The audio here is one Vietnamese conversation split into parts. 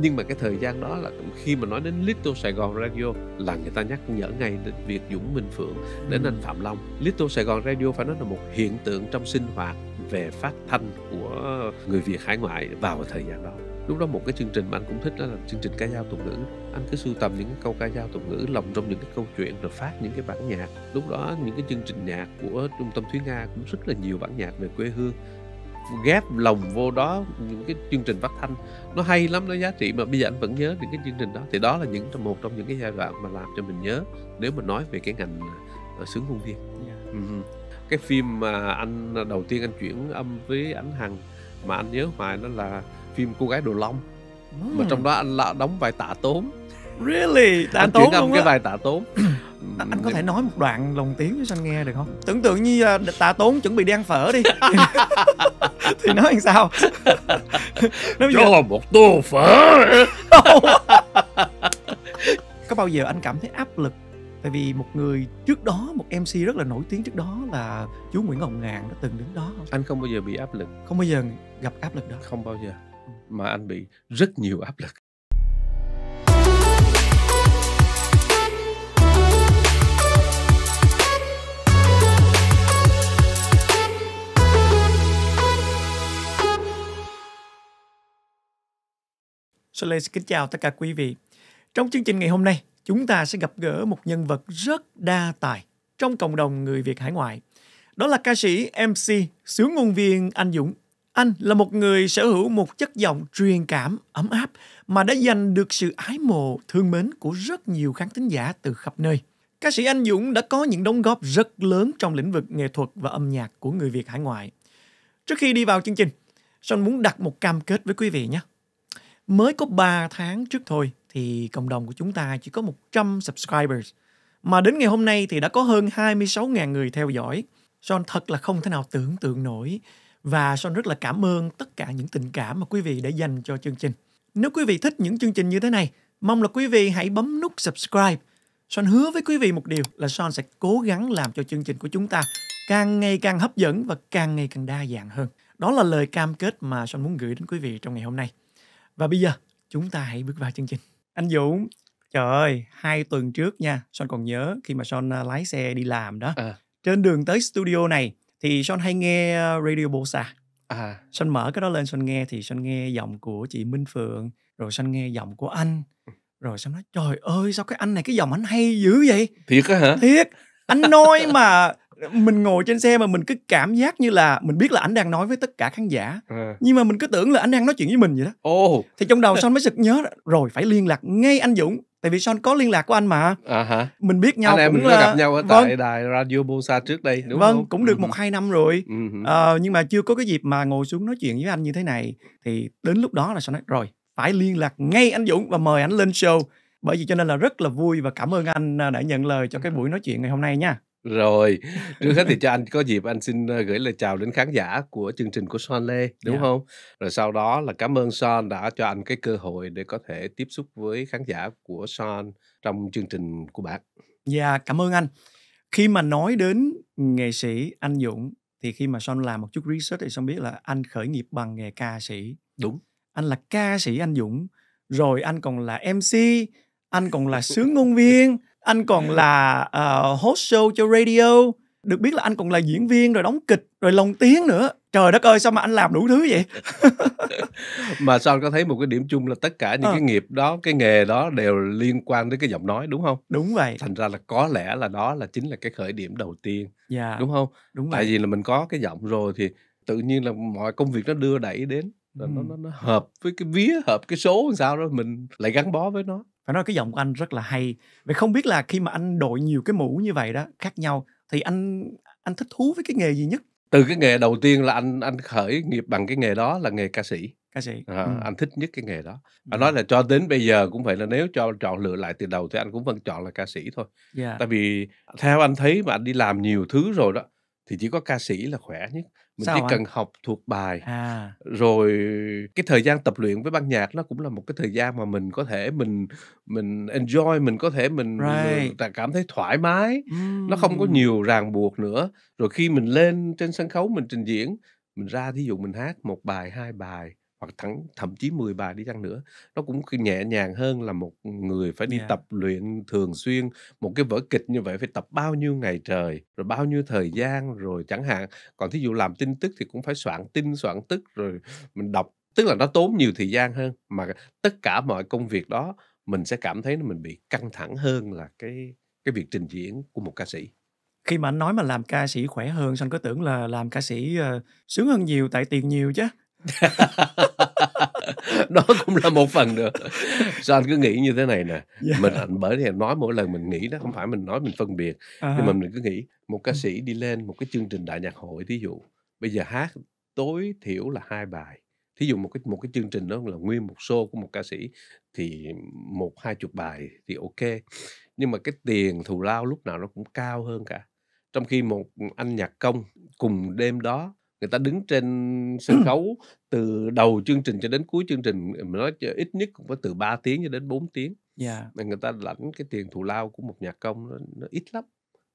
nhưng mà cái thời gian đó là khi mà nói đến Little Sài Gòn Radio là người ta nhắc nhở ngay đến việc Dũng Minh Phượng đến ừ. anh Phạm Long Little Sài Gòn Radio phải nói là một hiện tượng trong sinh hoạt về phát thanh của người Việt hải ngoại vào thời gian đó lúc đó một cái chương trình mà anh cũng thích đó là chương trình ca dao tục ngữ anh cứ sưu tầm những cái câu ca dao tục ngữ lồng trong những cái câu chuyện rồi phát những cái bản nhạc lúc đó những cái chương trình nhạc của trung tâm thúy nga cũng rất là nhiều bản nhạc về quê hương ghép lồng vô đó những cái chương trình phát thanh nó hay lắm nó giá trị mà bây giờ anh vẫn nhớ những cái chương trình đó thì đó là những một trong những cái giai đoạn mà làm cho mình nhớ nếu mà nói về cái ngành uh, sướng công viên yeah. Dạ. uh ừ, ừ. cái phim mà anh ờ, đầu tiên anh chuyển âm với ánh hằng mà anh nhớ hoài đó là phim cô gái đồ long mm. mà ừ. trong đó anh là đóng vai tạ tốn really tạ anh tốn chuyển âm cái vai tạ tốn à, anh có thể nói một đoạn lồng tiếng cho anh nghe được không tưởng tượng như ờ, tà tốn chuẩn bị đi ăn phở đi thì nói làm sao nói cho giờ... một tô phở có bao giờ anh cảm thấy áp lực tại vì một người trước đó một mc rất là nổi tiếng trước đó là chú nguyễn hồng ngạn đã từng đứng đó không anh không bao giờ bị áp lực không bao giờ gặp áp lực đó không bao giờ ừ. mà anh bị rất nhiều áp lực Soleil xin kính chào tất cả quý vị. Trong chương trình ngày hôm nay, chúng ta sẽ gặp gỡ một nhân vật rất đa tài trong cộng đồng người Việt hải ngoại. Đó là ca sĩ, MC, sướng ngôn viên Anh Dũng. Anh là một người sở hữu một chất giọng truyền cảm, ấm áp mà đã giành được sự ái mộ, thương mến của rất nhiều khán thính giả từ khắp nơi. Ca sĩ Anh Dũng đã có những đóng góp rất lớn trong lĩnh vực nghệ thuật và âm nhạc của người Việt hải ngoại. Trước khi đi vào chương trình, Son muốn đặt một cam kết với quý vị nhé mới có 3 tháng trước thôi thì cộng đồng của chúng ta chỉ có 100 subscribers. Mà đến ngày hôm nay thì đã có hơn 26.000 người theo dõi. Son thật là không thể nào tưởng tượng nổi và Son rất là cảm ơn tất cả những tình cảm mà quý vị đã dành cho chương trình. Nếu quý vị thích những chương trình như thế này, mong là quý vị hãy bấm nút subscribe. Son hứa với quý vị một điều là Son sẽ cố gắng làm cho chương trình của chúng ta càng ngày càng hấp dẫn và càng ngày càng đa dạng hơn. Đó là lời cam kết mà Son muốn gửi đến quý vị trong ngày hôm nay. Và bây giờ chúng ta hãy bước vào chương trình. Anh Dũng, trời ơi, hai tuần trước nha, Son còn nhớ khi mà Son à, lái xe đi làm đó. À. Trên đường tới studio này thì Son hay nghe à, Radio Bosa. À. Son mở cái đó lên Son nghe thì Son nghe giọng của chị Minh Phượng, rồi Son nghe giọng của anh. Rồi Son nói trời ơi sao cái anh này cái giọng anh hay dữ vậy? Thiệt á hả? Thiệt. Anh nói mà mình ngồi trên xe mà mình cứ cảm giác như là mình biết là anh đang nói với tất cả khán giả à. nhưng mà mình cứ tưởng là anh đang nói chuyện với mình vậy đó ồ oh. thì trong đầu son mới sực nhớ rồi phải liên lạc ngay anh dũng tại vì son có liên lạc của anh mà à, hả? mình biết nhau anh em cũng mình là... gặp nhau ở vâng. tại đài radio Bosa trước đây đúng vâng, không cũng được ừ. một hai năm rồi ừ ờ, nhưng mà chưa có cái dịp mà ngồi xuống nói chuyện với anh như thế này thì đến lúc đó là son nói rồi phải liên lạc ngay anh Dũng và mời anh lên show bởi vì cho nên là rất là vui và cảm ơn anh à, đã nhận lời cho cái buổi nói chuyện ngày hôm nay nha rồi, trước hết thì cho anh có dịp anh xin ờ, gửi lời chào đến khán giả của chương trình của Son Lê, đúng yeah. Dạ. không? Rồi sau đó là cảm ơn Son đã cho anh cái cơ hội để có thể tiếp xúc với khán giả của Son trong chương trình của bạn. Dạ, yeah, cảm ơn anh. Khi mà nói đến nghệ sĩ Anh Dũng thì khi mà Son làm một chút research thì Son biết là anh khởi nghiệp bằng nghề ca sĩ. Đúng. Anh là ca sĩ Anh Dũng, rồi anh còn là MC, anh còn là sướng ngôn viên anh còn là uh, host show cho radio được biết là anh còn là diễn viên rồi đóng kịch rồi lồng tiếng nữa trời đất ơi sao mà anh làm đủ thứ vậy mà sao anh có thấy một cái điểm chung là tất cả những à. cái nghiệp đó cái nghề đó đều liên quan đến cái giọng nói đúng không đúng vậy thành ra là có lẽ là đó là chính là cái khởi điểm đầu tiên yeah. Dạ. đúng không đúng vậy. tại vì là mình có cái giọng rồi thì tự nhiên là mọi công việc nó đưa đẩy đến nó, nó, nó, nó hợp với cái vía hợp cái số làm sao đó mình lại gắn bó với nó phải nói cái giọng của anh rất là hay vậy không biết là khi mà anh đội nhiều cái mũ như vậy đó khác nhau thì anh anh thích thú với cái nghề gì nhất từ cái nghề đầu tiên là anh anh khởi nghiệp bằng cái nghề đó là nghề ca sĩ ca sĩ à, ừ. anh thích nhất cái nghề đó ừ. anh dạ. nói là cho đến bây giờ cũng phải là nếu cho chọn lựa lại từ đầu thì anh cũng vẫn chọn là ca sĩ thôi yeah. Dạ. tại vì theo anh thấy mà anh đi làm nhiều thứ rồi đó thì chỉ có ca sĩ là khỏe nhất mình Sao chỉ hả? cần học thuộc bài à. rồi cái thời gian tập luyện với ban nhạc nó cũng là một cái thời gian mà mình có thể mình mình enjoy mình có thể mình, right. mình cảm thấy thoải mái mm. nó không có nhiều ràng buộc nữa rồi khi mình lên trên sân khấu mình trình diễn mình ra thí dụ mình hát một bài hai bài hoặc thẳng thậm chí 10 bài đi chăng nữa nó cũng nhẹ nhàng hơn là một người phải đi yeah. Dạ. tập luyện thường xuyên một cái vở kịch như vậy phải tập bao nhiêu ngày trời rồi bao nhiêu thời gian rồi chẳng hạn còn thí dụ làm tin tức thì cũng phải soạn tin soạn tức rồi mình đọc tức là nó tốn nhiều thời gian hơn mà tất cả mọi công việc đó mình sẽ cảm thấy mình bị căng thẳng hơn là cái cái việc trình diễn của một ca sĩ khi mà anh nói mà làm ca sĩ khỏe hơn sao anh có tưởng là làm ca sĩ uh, sướng hơn nhiều tại tiền nhiều chứ đó cũng là một phần được sao anh cứ nghĩ như thế này nè yeah. Dạ. mình ảnh bởi thì nói mỗi lần mình nghĩ đó không phải mình nói mình phân biệt uh-huh. nhưng mà mình cứ nghĩ một ca ừ. sĩ đi lên một cái chương trình đại nhạc hội thí dụ bây giờ hát tối thiểu là hai bài thí dụ một cái một cái chương trình đó là nguyên một show của một ca sĩ thì một hai chục bài thì ok nhưng mà cái tiền thù lao lúc nào nó cũng cao hơn cả trong khi một anh nhạc công cùng đêm đó người ta đứng trên sân khấu từ đầu chương trình cho đến cuối chương trình mình nói ít nhất cũng phải từ 3 tiếng cho đến 4 tiếng yeah. Dạ. người ta lãnh cái tiền thù lao của một nhạc công nó, nó ít lắm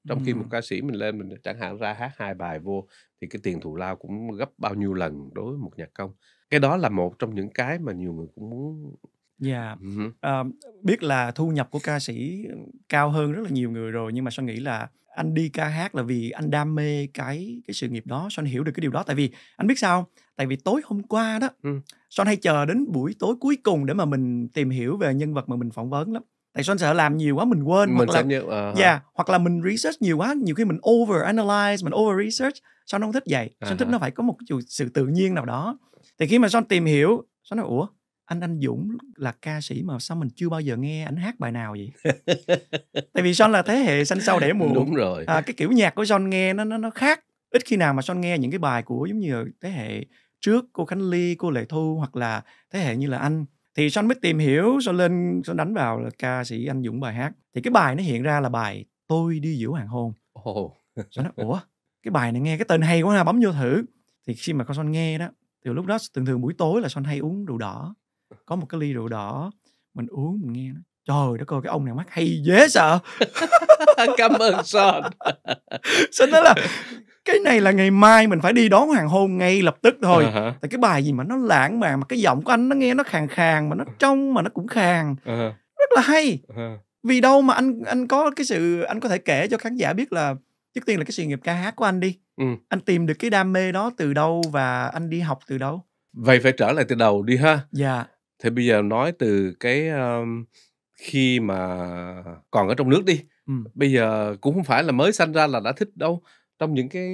trong ừ. khi một ca sĩ mình lên mình chẳng hạn ra hát hai bài vô thì cái tiền thù lao cũng gấp bao nhiêu lần đối với một nhạc công cái đó là một trong những cái mà nhiều người cũng muốn Dạ. Yeah. Uh-huh. À, biết là thu nhập của ca sĩ cao hơn rất là nhiều người rồi nhưng mà Sơn nghĩ là anh đi ca hát là vì anh đam mê cái cái sự nghiệp đó, Sơn hiểu được cái điều đó tại vì anh biết sao? Tại vì tối hôm qua đó, Uh-huh. Son hay chờ đến buổi tối cuối cùng để mà mình tìm hiểu về nhân vật mà mình phỏng vấn lắm tại son sợ làm nhiều quá mình quên mình hoặc là như, uh, yeah, hoặc là mình research nhiều quá nhiều khi mình over analyze mình over research son không thích vậy son uh-huh. À thích nó phải có một sự tự nhiên nào đó thì khi mà son tìm hiểu son nói ủa anh anh Dũng là ca sĩ mà sao mình chưa bao giờ nghe anh hát bài nào vậy tại vì son là thế hệ sanh sau đẻ muộn đúng rồi à, cái kiểu nhạc của son nghe nó nó nó khác ít khi nào mà son nghe những cái bài của giống như thế hệ trước cô Khánh Ly cô Lệ Thu hoặc là thế hệ như là anh thì son mới tìm hiểu son lên son đánh vào là ca sĩ anh Dũng bài hát thì cái bài nó hiện ra là bài tôi đi giữa hoàng hôn oh. John nói ủa cái bài này nghe cái tên hay quá ha bấm vô thử thì khi mà con son nghe đó thì lúc đó thường thường buổi tối là son hay uống rượu đỏ có một cái ly rượu đỏ mình uống mình nghe nó trời đất ơi cái ông này mắt hay dễ sợ cảm ơn son son nói là cái này là ngày mai mình phải đi đón hoàng hôn ngay lập tức thôi uh-huh. tại cái bài gì mà nó lãng mạn mà cái giọng của anh nó nghe nó khàn khàn mà nó trong mà nó cũng khàn uh-huh. rất là hay uh-huh. vì đâu mà anh anh có cái sự anh có thể kể cho khán giả biết là trước tiên là cái sự nghiệp ca hát của anh đi ừ. anh tìm được cái đam mê đó từ đâu và anh đi học từ đâu vậy phải trở lại từ đầu đi ha dạ Thế bây giờ nói từ cái, ờm, khi mà còn ở trong nước đi, Ừm. bây giờ cũng không phải là mới sanh ra là đã thích đâu. Trong những cái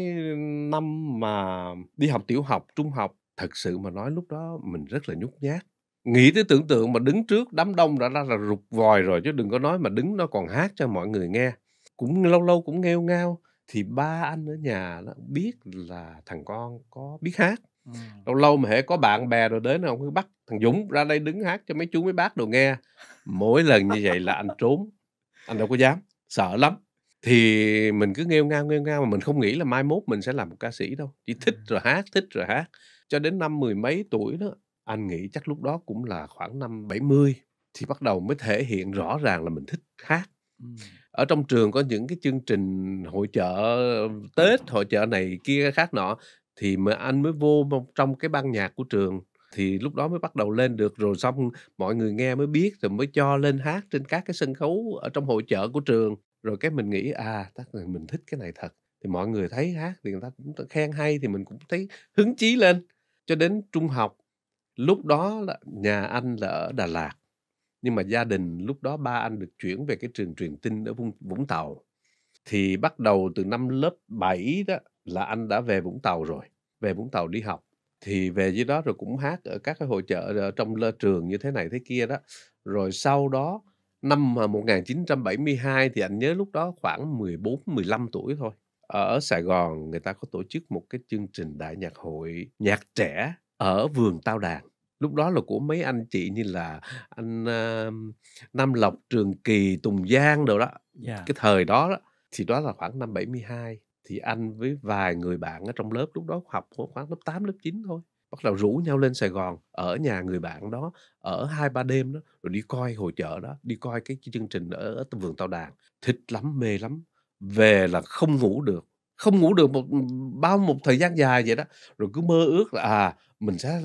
năm mà đi học tiểu học, trung học, thật sự mà nói lúc đó mình rất là nhút nhát. Nghĩ tới tưởng tượng mà đứng trước đám đông đã đã là rụt vòi rồi chứ đừng có nói mà đứng nó còn hát cho mọi người nghe. Cũng lâu lâu cũng nghêu ngao, thì ba anh ở nhà đó biết là thằng con có biết hát lâu lâu mà hễ có bạn bè rồi đến ông cứ bắt thằng dũng ra đây đứng hát cho mấy chú mấy bác đồ nghe mỗi lần như vậy là anh trốn anh đâu có dám sợ lắm thì mình cứ nghêu ngao nghêu ngao mà mình không nghĩ là mai mốt mình sẽ làm một ca sĩ đâu chỉ thích rồi hát thích rồi hát cho đến năm mười mấy tuổi đó anh nghĩ chắc lúc đó cũng là khoảng năm 70 thì bắt đầu mới thể hiện rõ ràng là mình thích hát ở trong trường có những cái chương trình hội trợ tết hội trợ này kia khác nọ thì mà anh mới vô trong cái ban nhạc của trường thì lúc đó mới bắt đầu lên được rồi xong mọi người nghe mới biết rồi mới cho lên hát trên các cái sân khấu ở trong hội chợ của trường rồi cái mình nghĩ à tác là mình thích cái này thật thì mọi người thấy hát thì người ta cũng khen hay thì mình cũng thấy hứng chí lên cho đến trung học lúc đó là nhà anh là ở Đà Lạt nhưng mà gia đình lúc đó ba anh được chuyển về cái trường truyền tin ở Vũng Tàu thì bắt đầu từ năm lớp 7 đó là anh đã về Vũng Tàu rồi về Vũng Tàu đi học thì về dưới đó rồi cũng hát ở các cái hội chợ trong lơ trường như thế này thế kia đó rồi sau đó năm 1972 thì anh nhớ lúc đó khoảng 14 15 tuổi thôi ở Sài Gòn người ta có tổ chức một cái chương trình đại nhạc hội nhạc trẻ ở vườn Tao Đàn lúc đó là của mấy anh chị như là anh uh, Nam Lộc Trường Kỳ Tùng Giang đồ đó yeah. cái thời đó, đó thì đó là khoảng năm 72 thì anh với vài người bạn ở trong lớp lúc đó học khoảng lớp 8, lớp 9 thôi bắt đầu rủ nhau lên Sài Gòn ở nhà người bạn đó ở hai ba đêm đó rồi đi coi hội chợ đó đi coi cái chương trình ở, ở vườn tao đàn thích lắm mê lắm về là không ngủ được không ngủ được một bao một thời gian dài vậy đó rồi cứ mơ ước là à mình sẽ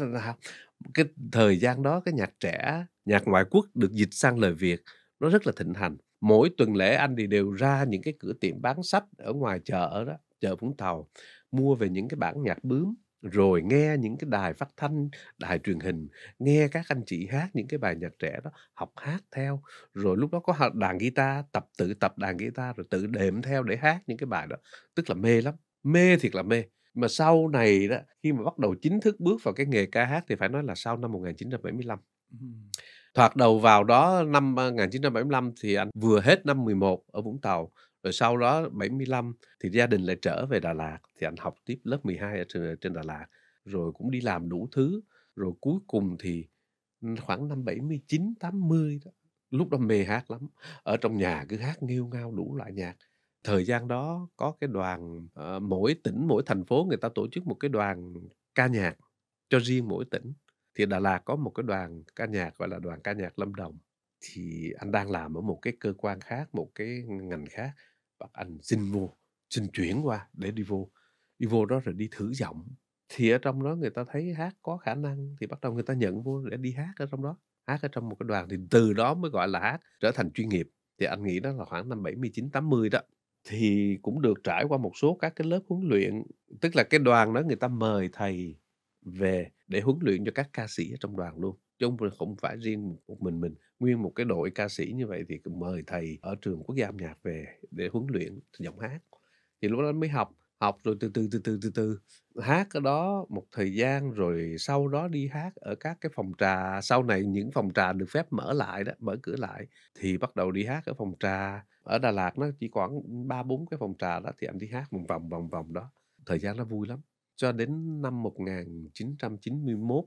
cái thời gian đó cái nhạc trẻ nhạc ngoại quốc được dịch sang lời Việt nó rất là thịnh hành mỗi tuần lễ anh thì đều ra những cái cửa tiệm bán sách ở ngoài chợ đó chợ vũng tàu mua về những cái bản nhạc bướm rồi nghe những cái đài phát thanh, đài truyền hình, nghe các anh chị hát những cái bài nhạc trẻ đó, học hát theo, rồi lúc đó có đàn guitar, tập tự tập đàn guitar rồi tự đệm theo để hát những cái bài đó, tức là mê lắm, mê thiệt là mê. Mà sau này đó, khi mà bắt đầu chính thức bước vào cái nghề ca hát thì phải nói là sau năm 1975. Thoạt đầu vào đó năm 1975 ờ, thì anh vừa hết năm 11 ở Vũng Tàu. Rồi sau đó 75 thì gia đình lại trở về Đà Lạt. Thì anh học tiếp lớp 12 ở trên, trên Đà Lạt. Rồi cũng đi làm đủ thứ. Rồi cuối cùng thì ừ, khoảng năm 79, 80 đó. Lúc đó mê hát lắm. Ở trong nhà cứ hát nghêu ngao đủ loại nhạc thời gian đó có cái đoàn ờ, mỗi tỉnh mỗi thành phố người ta tổ chức một cái đoàn ca nhạc cho riêng mỗi tỉnh thì Đà Lạt có một cái đoàn ca nhạc gọi là đoàn ca nhạc Lâm Đồng thì anh đang làm ở một cái cơ quan khác một cái ngành khác và anh xin vô xin chuyển qua để đi vô đi vô đó rồi đi thử giọng thì ở trong đó người ta thấy hát có khả năng thì bắt đầu người ta nhận vô để đi hát ở trong đó hát ở trong một cái đoàn thì từ đó mới gọi là hát trở thành chuyên nghiệp thì anh nghĩ đó là khoảng năm 79 80 đó thì cũng được trải qua một số các cái lớp huấn luyện tức là cái đoàn đó người ta mời thầy về để huấn luyện cho các ca sĩ ở trong đoàn luôn chứ không phải riêng một mình mình nguyên một cái đội ca sĩ như vậy thì mời thầy ở trường quốc gia âm nhạc về để huấn luyện giọng hát thì lúc đó mới học học rồi từ từ từ từ từ từ hát ở đó một thời gian rồi sau đó đi hát ở các cái phòng trà sau này những phòng trà được phép mở lại đó mở cửa lại thì bắt đầu đi hát ở phòng trà ở Đà Lạt nó chỉ khoảng ba bốn cái phòng trà đó thì anh đi hát vòng vòng vòng vòng đó thời gian nó vui lắm cho đến năm 1991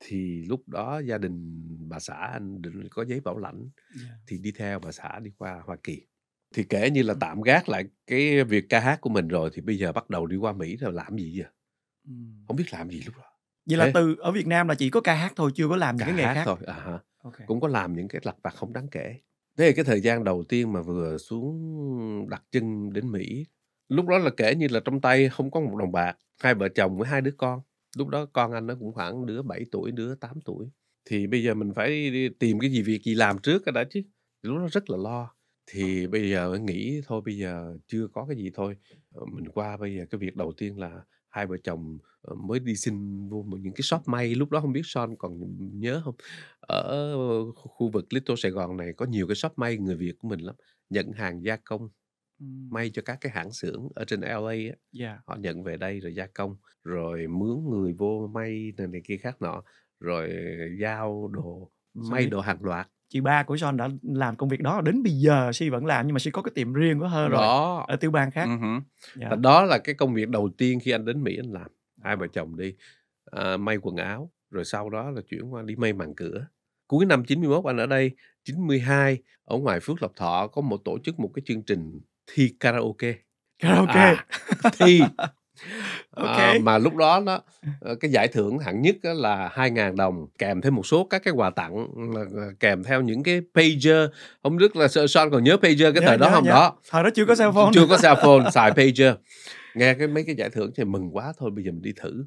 thì lúc đó gia đình bà xã anh định có giấy bảo lãnh yeah. thì đi theo bà xã đi qua Hoa Kỳ thì kể như là tạm gác lại cái việc ca hát của mình rồi thì bây giờ bắt đầu đi qua Mỹ rồi làm gì vậy? không biết làm gì lúc đó vậy Đấy. là từ ở Việt Nam là chỉ có ca hát thôi chưa có làm những cái nghề khác thôi à, okay. cũng có làm những cái lặt vặt không đáng kể thế là cái thời gian đầu tiên mà vừa xuống đặt chân đến Mỹ lúc đó là kể như là trong tay không có một đồng bạc hai vợ chồng với hai đứa con lúc đó con anh nó cũng khoảng đứa 7 tuổi đứa 8 tuổi thì bây giờ mình phải đi tìm cái gì việc gì làm trước cái đã chứ lúc đó rất là lo thì bây giờ nghĩ thôi bây giờ chưa có cái gì thôi ờ, mình qua bây giờ cái việc đầu tiên là hai vợ chồng ờ, mới đi xin vô những cái shop may lúc đó không biết son còn nhớ không ở khu vực Little Sài Gòn này có nhiều cái shop may người Việt của mình lắm nhận hàng gia công may cho các cái hãng xưởng ở trên LA yeah. Dạ. họ nhận về đây rồi gia công rồi mướn người vô may này, này kia khác nọ rồi giao đồ may đồ hàng loạt chị ba của John đã làm công việc đó đến bây giờ si vẫn làm nhưng mà si có cái tiệm riêng của hơn rồi ở tiểu bang khác uh-huh. yeah. Dạ. đó là cái công việc đầu tiên khi anh đến Mỹ anh làm hai vợ chồng đi à, may quần áo rồi sau đó là chuyển qua đi may màn cửa cuối năm 91 anh ở đây 92 ở ngoài Phước Lộc Thọ có một tổ chức một cái chương trình thi karaoke karaoke à, thi okay. à, mà lúc đó nó ờ, cái giải thưởng hạng nhất là 2.000 đồng kèm thêm một số các cái quà tặng ờ, kèm theo những cái pager không biết là Sean còn nhớ pager cái nhớ, thời đó nhớ, không nhớ. đó thời đó chưa có cell phone chưa có cell phone xài pager nghe cái mấy cái giải thưởng thì mừng quá thôi bây giờ mình đi thử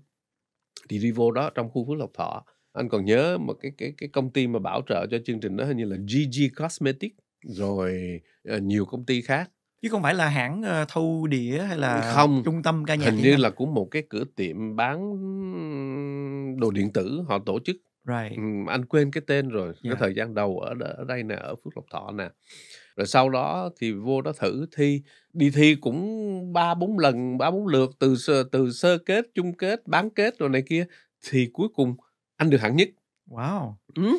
thì đi vô đó trong khu phước lộc thọ anh còn nhớ một cái cái cái công ty mà bảo trợ cho chương trình đó hình như là GG Cosmetic rồi ờ, nhiều công ty khác chứ không phải là hãng ờ, thu đĩa hay là không trung tâm ca nhạc hình như là của một cái cửa tiệm bán đồ điện tử họ tổ chức right. ừ, anh quên cái tên rồi yeah. cái thời gian đầu ở, ở đây nè ở phước lộc thọ nè rồi sau đó thì vô đó thử thi đi thi cũng ba bốn lần ba bốn lượt từ từ sơ kết chung kết bán kết rồi này kia thì cuối cùng anh được hạng nhất Wow. Ừ.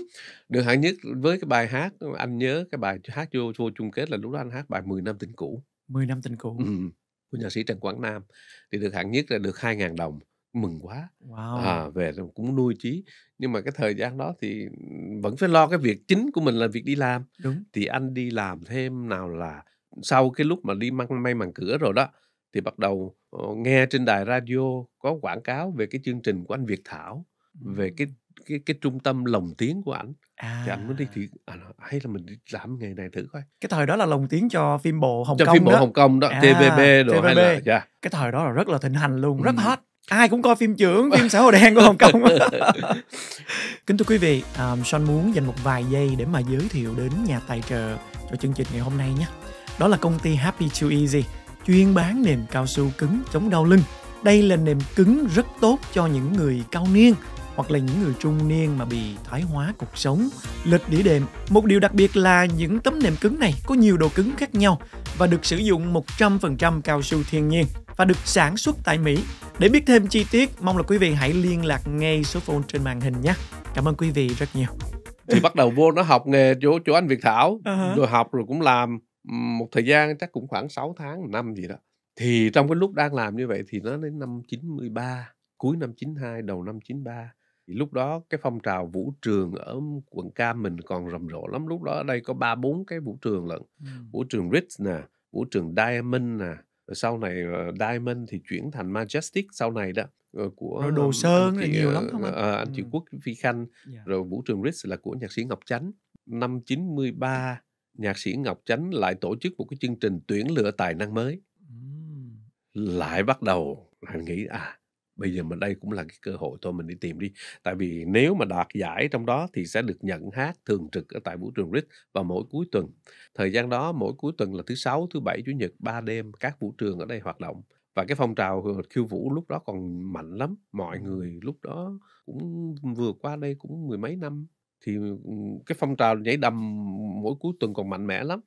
Được hạng nhất với cái bài hát anh nhớ cái bài hát vô vô chung kết là lúc đó anh hát bài 10 năm tình cũ. 10 năm tình cũ. Ừ. Của nhà sĩ Trần Quảng Nam thì được hạng nhất là được 2.000 đồng mừng quá wow. à, về cũng nuôi chí nhưng mà cái thời gian đó thì vẫn phải lo cái việc chính của mình là việc đi làm Đúng. thì anh đi làm thêm nào là sau cái lúc mà đi mang may màn cửa rồi đó thì bắt đầu ờ, nghe trên đài radio có quảng cáo về cái chương trình của anh Việt Thảo về cái cái cái trung tâm lồng tiếng của ảnh à. thì ảnh mới đi thì à, à hay là mình đi làm nghề này thử coi cái thời đó là lồng tiếng cho phim bộ hồng cho kông phim bộ đó. hồng kông đó à, tvb rồi hay là yeah. Dạ. cái thời đó là rất là thịnh hành luôn ừ. rất hot ai cũng coi phim trưởng phim xã hội đen của hồng kông kính thưa quý vị um, à, son muốn dành một vài giây để mà giới thiệu đến nhà tài trợ cho chương trình ngày hôm nay nhé đó là công ty happy to easy chuyên bán nệm cao su cứng chống đau lưng đây là nệm cứng rất tốt cho những người cao niên hoặc là những người trung niên mà bị thoái hóa cuộc sống, lịch đĩa đệm. Một điều đặc biệt là những tấm nệm cứng này có nhiều độ cứng khác nhau và được sử dụng 100% cao su thiên nhiên và được sản xuất tại Mỹ. Để biết thêm chi tiết, mong là quý vị hãy liên lạc ngay số phone trên màn hình nhé. Cảm ơn quý vị rất nhiều. Thì bắt đầu vô nó học nghề chỗ chỗ anh Việt Thảo, uh-huh. rồi học rồi cũng làm một thời gian chắc cũng khoảng 6 tháng, năm gì đó. Thì trong cái lúc đang làm như vậy thì nó đến năm 93, cuối năm 92, đầu năm 93 thì lúc đó cái phong trào vũ trường ở quận Cam mình còn rầm rộ lắm lúc đó ở đây có ba bốn cái vũ trường lận ừ. vũ trường Ritz nè vũ trường Diamond nè rồi sau này ờ, Diamond thì chuyển thành Majestic sau này đó uh, của rồi đồ sơn chị, nhiều ờ, lắm không anh? À, anh ừ. chị Quốc Phi Khanh yeah. Dạ. rồi vũ trường Ritz là của nhạc sĩ Ngọc Chánh năm 93 nhạc sĩ Ngọc Chánh lại tổ chức một cái chương trình tuyển lựa tài năng mới ừ. lại bắt đầu anh nghĩ à bây giờ mình đây cũng là cái cơ hội thôi mình đi tìm đi tại vì nếu mà đạt giải trong đó thì sẽ được nhận hát thường trực ở tại vũ trường Ritz vào mỗi cuối tuần thời gian đó mỗi cuối tuần là thứ sáu thứ bảy chủ nhật ba đêm các vũ trường ở đây hoạt động và cái phong trào khiêu vũ lúc đó còn mạnh lắm mọi người lúc đó cũng vừa qua đây cũng mười mấy năm thì cái phong trào nhảy đầm mỗi cuối tuần còn mạnh mẽ lắm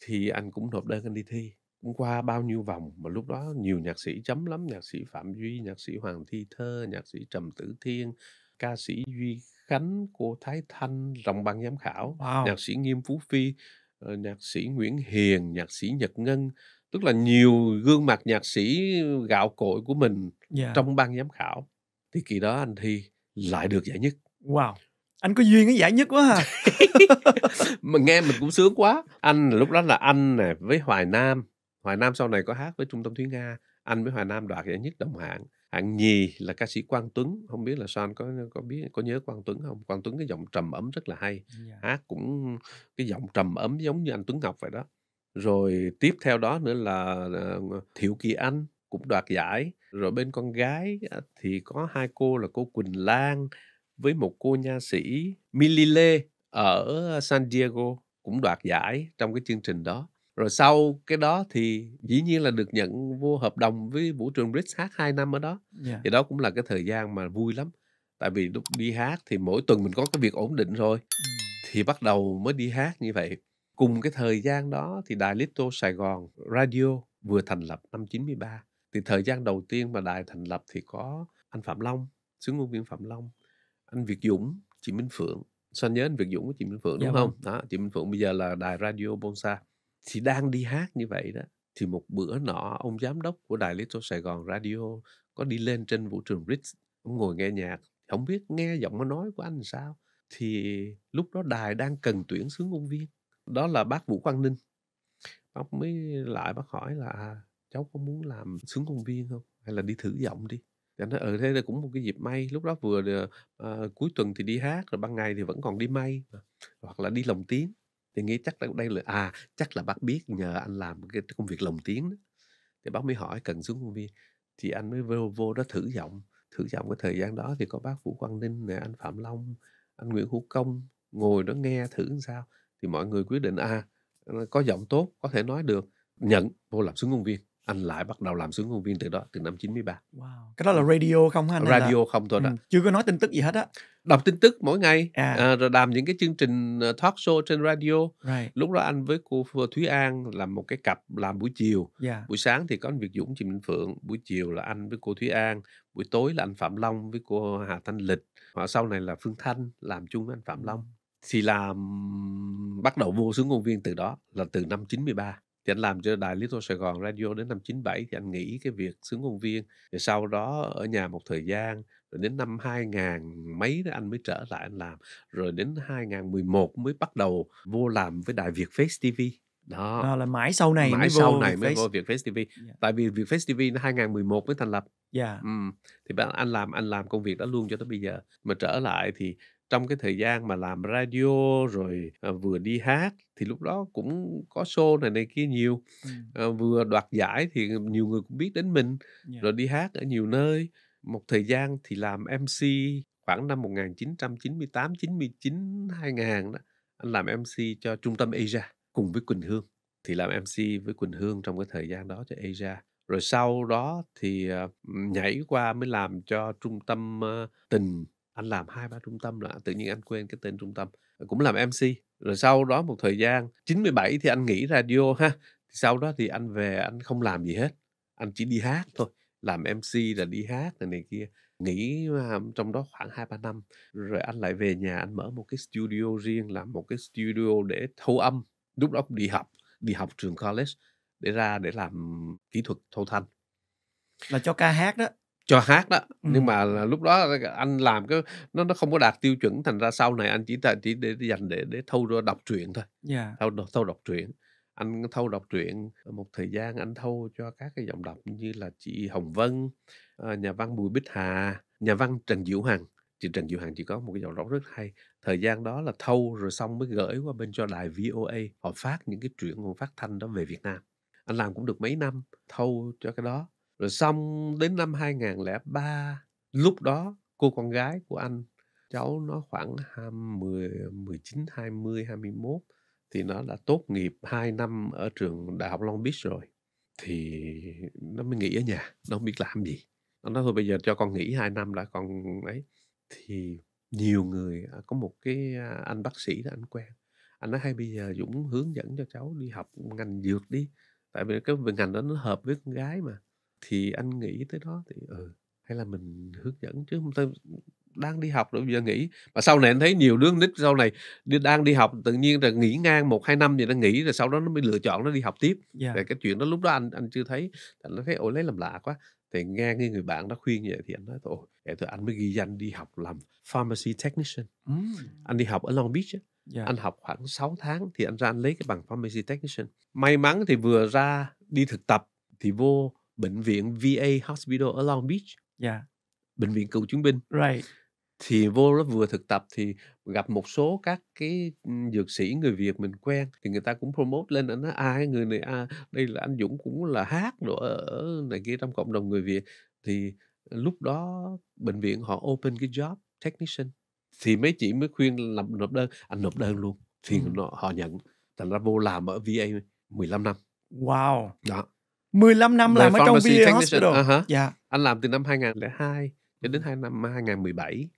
thì anh cũng nộp đơn anh đi thi cũng qua bao nhiêu vòng mà lúc đó nhiều nhạc sĩ chấm lắm nhạc sĩ phạm duy nhạc sĩ hoàng thi thơ nhạc sĩ trầm tử thiên ca sĩ duy khánh cô thái thanh trong ban giám khảo wow. nhạc sĩ nghiêm phú phi ờ, nhạc sĩ nguyễn hiền nhạc sĩ nhật ngân tức là nhiều gương mặt nhạc sĩ gạo cội của mình yeah. Dạ. trong ban giám khảo thì kỳ đó anh thi lại được giải nhất wow anh có duyên cái giải nhất quá ha mà nghe mình cũng sướng quá anh lúc đó là anh nè với hoài nam Hoài Nam sau này có hát với Trung tâm Thúy Nga, anh với Hoài Nam đoạt giải nhất đồng hạng. Hạng nhì là ca sĩ Quang Tuấn, không biết là Son có có biết có nhớ Quang Tuấn không? Quang Tuấn cái giọng trầm ấm rất là hay. Yeah. Dạ. Hát cũng cái giọng trầm ấm giống như anh Tuấn Ngọc vậy đó. Rồi tiếp theo đó nữa là ờ, Thiệu Kỳ Anh cũng đoạt giải. Rồi bên con gái ờ, thì có hai cô là cô Quỳnh Lan với một cô nha sĩ Millie Lê ở San Diego cũng đoạt giải trong cái chương trình đó rồi sau cái đó thì dĩ nhiên là được nhận vô hợp đồng với vũ trường Brits hát 2 năm ở đó yeah. Dạ. thì đó cũng là cái thời gian mà vui lắm tại vì lúc đi hát thì mỗi tuần mình có cái việc ổn định rồi ừ. thì bắt đầu mới đi hát như vậy cùng cái thời gian đó thì đài Little Sài Gòn Radio vừa thành lập năm 93 thì thời gian đầu tiên mà đài thành lập thì có anh Phạm Long sướng ngôn viên Phạm Long anh Việt Dũng chị Minh Phượng sao nhớ anh Việt Dũng với chị Minh Phượng dạ đúng dạ không? Đó, chị Minh Phượng bây giờ là đài radio Bonsa thì đang đi hát như vậy đó thì một bữa nọ ông giám đốc của đài Little Sài Gòn Radio có đi lên trên vũ trường Ritz ông ngồi nghe nhạc không biết nghe giọng nó nói của anh sao thì lúc đó đài đang cần tuyển sướng ngôn viên đó là bác Vũ Quang Ninh bác mới lại bác hỏi là à, cháu có muốn làm sướng ngôn viên không hay là đi thử giọng đi thì anh nói ừ thế là cũng một cái dịp may lúc đó vừa à, cuối tuần thì đi hát rồi ban ngày thì vẫn còn đi may hoặc là đi lồng tiếng thì nghĩ chắc đây là à chắc là bác biết nhờ anh làm cái công việc lồng tiếng đó. thì bác mới hỏi cần xuống công viên thì anh mới vô vô đó thử giọng thử giọng cái thời gian đó thì có bác vũ quang ninh này anh phạm long anh nguyễn hữu công ngồi đó nghe thử làm sao thì mọi người quyết định à có giọng tốt có thể nói được nhận vô làm xuống công viên anh lại bắt đầu làm xuống công viên từ đó từ năm 93 wow. cái đó là radio không hả anh radio là... không thôi đó ừ. chưa có nói tin tức gì hết á đọc tin tức mỗi ngày à. À, rồi làm những cái chương trình ờ, talk show trên radio right. lúc đó anh với cô ờ, Thúy An làm một cái cặp làm buổi chiều yeah. Dạ. buổi sáng thì có anh Việt Dũng chị Minh Phượng buổi chiều là anh với cô Thúy An buổi tối là anh Phạm Long với cô Hà Thanh Lịch và sau này là Phương Thanh làm chung với anh Phạm ừ. Long thì làm bắt đầu vô xuống công viên từ đó là từ năm 93 thì anh làm cho đài Little Sài Gòn Radio đến năm 97 thì anh nghỉ cái việc xướng công viên rồi sau đó ở nhà một thời gian rồi đến năm 2000 mấy đó anh mới trở lại anh làm rồi đến 2011 mới bắt đầu vô làm với đài Việt Face TV đó à, là mãi sau này mãi mới sau vô này mới Face. vô Việt Face TV yeah. Dạ. tại vì Việt Face TV nó 2011 mới thành lập yeah. Dạ. ừ. thì anh làm anh làm công việc đó luôn cho tới bây giờ mà trở lại thì trong cái thời gian mà làm radio rồi à, vừa đi hát thì lúc đó cũng có show này này kia nhiều à, vừa đoạt giải thì nhiều người cũng biết đến mình rồi đi hát ở nhiều nơi một thời gian thì làm MC khoảng năm 1998 99 2000 đó anh làm MC cho trung tâm Asia cùng với Quỳnh Hương thì làm MC với Quỳnh Hương trong cái thời gian đó cho Asia rồi sau đó thì ờ, nhảy qua mới làm cho trung tâm tình anh làm hai ba trung tâm là tự nhiên anh quên cái tên trung tâm cũng làm mc rồi sau đó một thời gian 97 thì anh nghỉ radio ha sau đó thì anh về anh không làm gì hết anh chỉ đi hát thôi làm mc là đi hát này này kia nghỉ à, trong đó khoảng 2 ba năm rồi anh lại về nhà anh mở một cái studio riêng làm một cái studio để thu âm lúc đó cũng đi học đi học trường college để ra để làm kỹ thuật thâu thanh là cho ca hát đó cho hát đó ừ. nhưng mà lúc đó anh làm cái nó nó không có đạt tiêu chuẩn thành ra sau này anh chỉ chỉ để, dành để để thâu ra đọc truyện thôi yeah. Dạ. thâu thâu đọc truyện anh thâu đọc truyện một thời gian anh thâu cho các cái giọng đọc như là chị Hồng Vân ờ, nhà văn Bùi Bích Hà nhà văn Trần Diệu Hằng chị Trần Diệu Hằng chỉ có một cái giọng đọc rất hay thời gian đó là thâu rồi xong mới gửi qua bên cho đài VOA họ phát những cái truyện họ phát thanh đó về Việt Nam anh làm cũng được mấy năm thâu cho cái đó rồi xong đến năm 2003, lúc đó cô con gái của anh, cháu nó khoảng 10, 19, 20, 21 thì nó đã tốt nghiệp 2 năm ở trường Đại học Long Beach rồi. Thì nó mới nghỉ ở nhà, nó không biết làm gì. Nó nói thôi bây giờ cho con nghỉ 2 năm đã con ấy. Thì nhiều người à, có một cái à, anh bác sĩ đó anh quen anh nói hay bây giờ dũng hướng dẫn cho cháu đi học ngành dược đi tại vì cái ngành đó nó hợp với con gái mà thì anh nghĩ tới đó thì ừ hay là mình hướng dẫn chứ không thôi đang đi học rồi bây giờ nghỉ mà sau này anh thấy nhiều đứa nít sau này đi, đang đi học tự nhiên là nghỉ ngang một hai năm gì nó nghỉ rồi sau đó nó mới lựa chọn nó đi học tiếp yeah. Dạ. Rồi cái chuyện đó lúc đó anh anh chưa thấy anh thấy ôi lấy làm lạ quá thì nghe nghe người bạn đó khuyên vậy thì anh nói thôi vậy thì anh mới ghi danh đi học làm pharmacy technician mm. anh đi học ở Long Beach Yeah. Dạ. Anh học khoảng 6 tháng thì anh ra anh lấy cái bằng pharmacy technician. May mắn thì vừa ra đi thực tập thì vô bệnh viện VA Hospital ở Long Beach. Yeah. Dạ. Bệnh viện cựu chiến binh. Right. Thì vô đó vừa thực tập thì gặp một số các cái ừ, dược sĩ người Việt mình quen thì người ta cũng promote lên nó ai người này à đây là anh Dũng cũng là hát nữa ở này kia trong cộng đồng người Việt thì lúc đó bệnh viện họ open cái job technician thì mấy chị mới khuyên làm nộp đơn anh nộp đơn luôn thì ừ. họ nhận thành ra vô làm ở VA 15 năm wow đó 15 năm làm ở trong VA Hospital. Uh-huh. Yeah. Dạ. Anh làm từ năm 2002 cho đến hai năm 2017,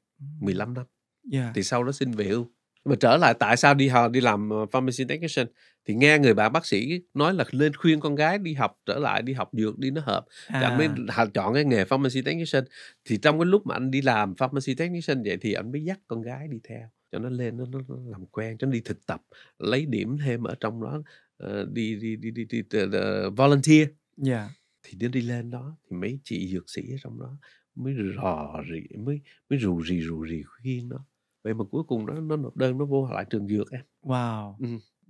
15 năm. Yeah. Dạ. Thì sau đó xin về hưu. Mà trở lại tại sao đi học đi làm ờ, pharmacy technician thì nghe người bạn bác sĩ nói là lên khuyên con gái đi học trở lại đi học dược đi nó hợp. À. anh mới à. chọn cái nghề pharmacy technician. Thì trong cái lúc mà anh đi làm pharmacy technician vậy thì anh mới dắt con gái đi theo cho nó lên nó, nó, nó làm quen cho nó đi thực tập lấy điểm thêm ở trong đó uh, đi đi đi đi, đi, đi uh, volunteer Dạ. Thì đến đi lên đó thì mấy chị dược sĩ ở trong đó mới rò rỉ mới mới rù rì rù rì khuyên nó. Vậy mà cuối cùng nó nó nộp đơn nó vô lại trường dược em. Wow. Ừ.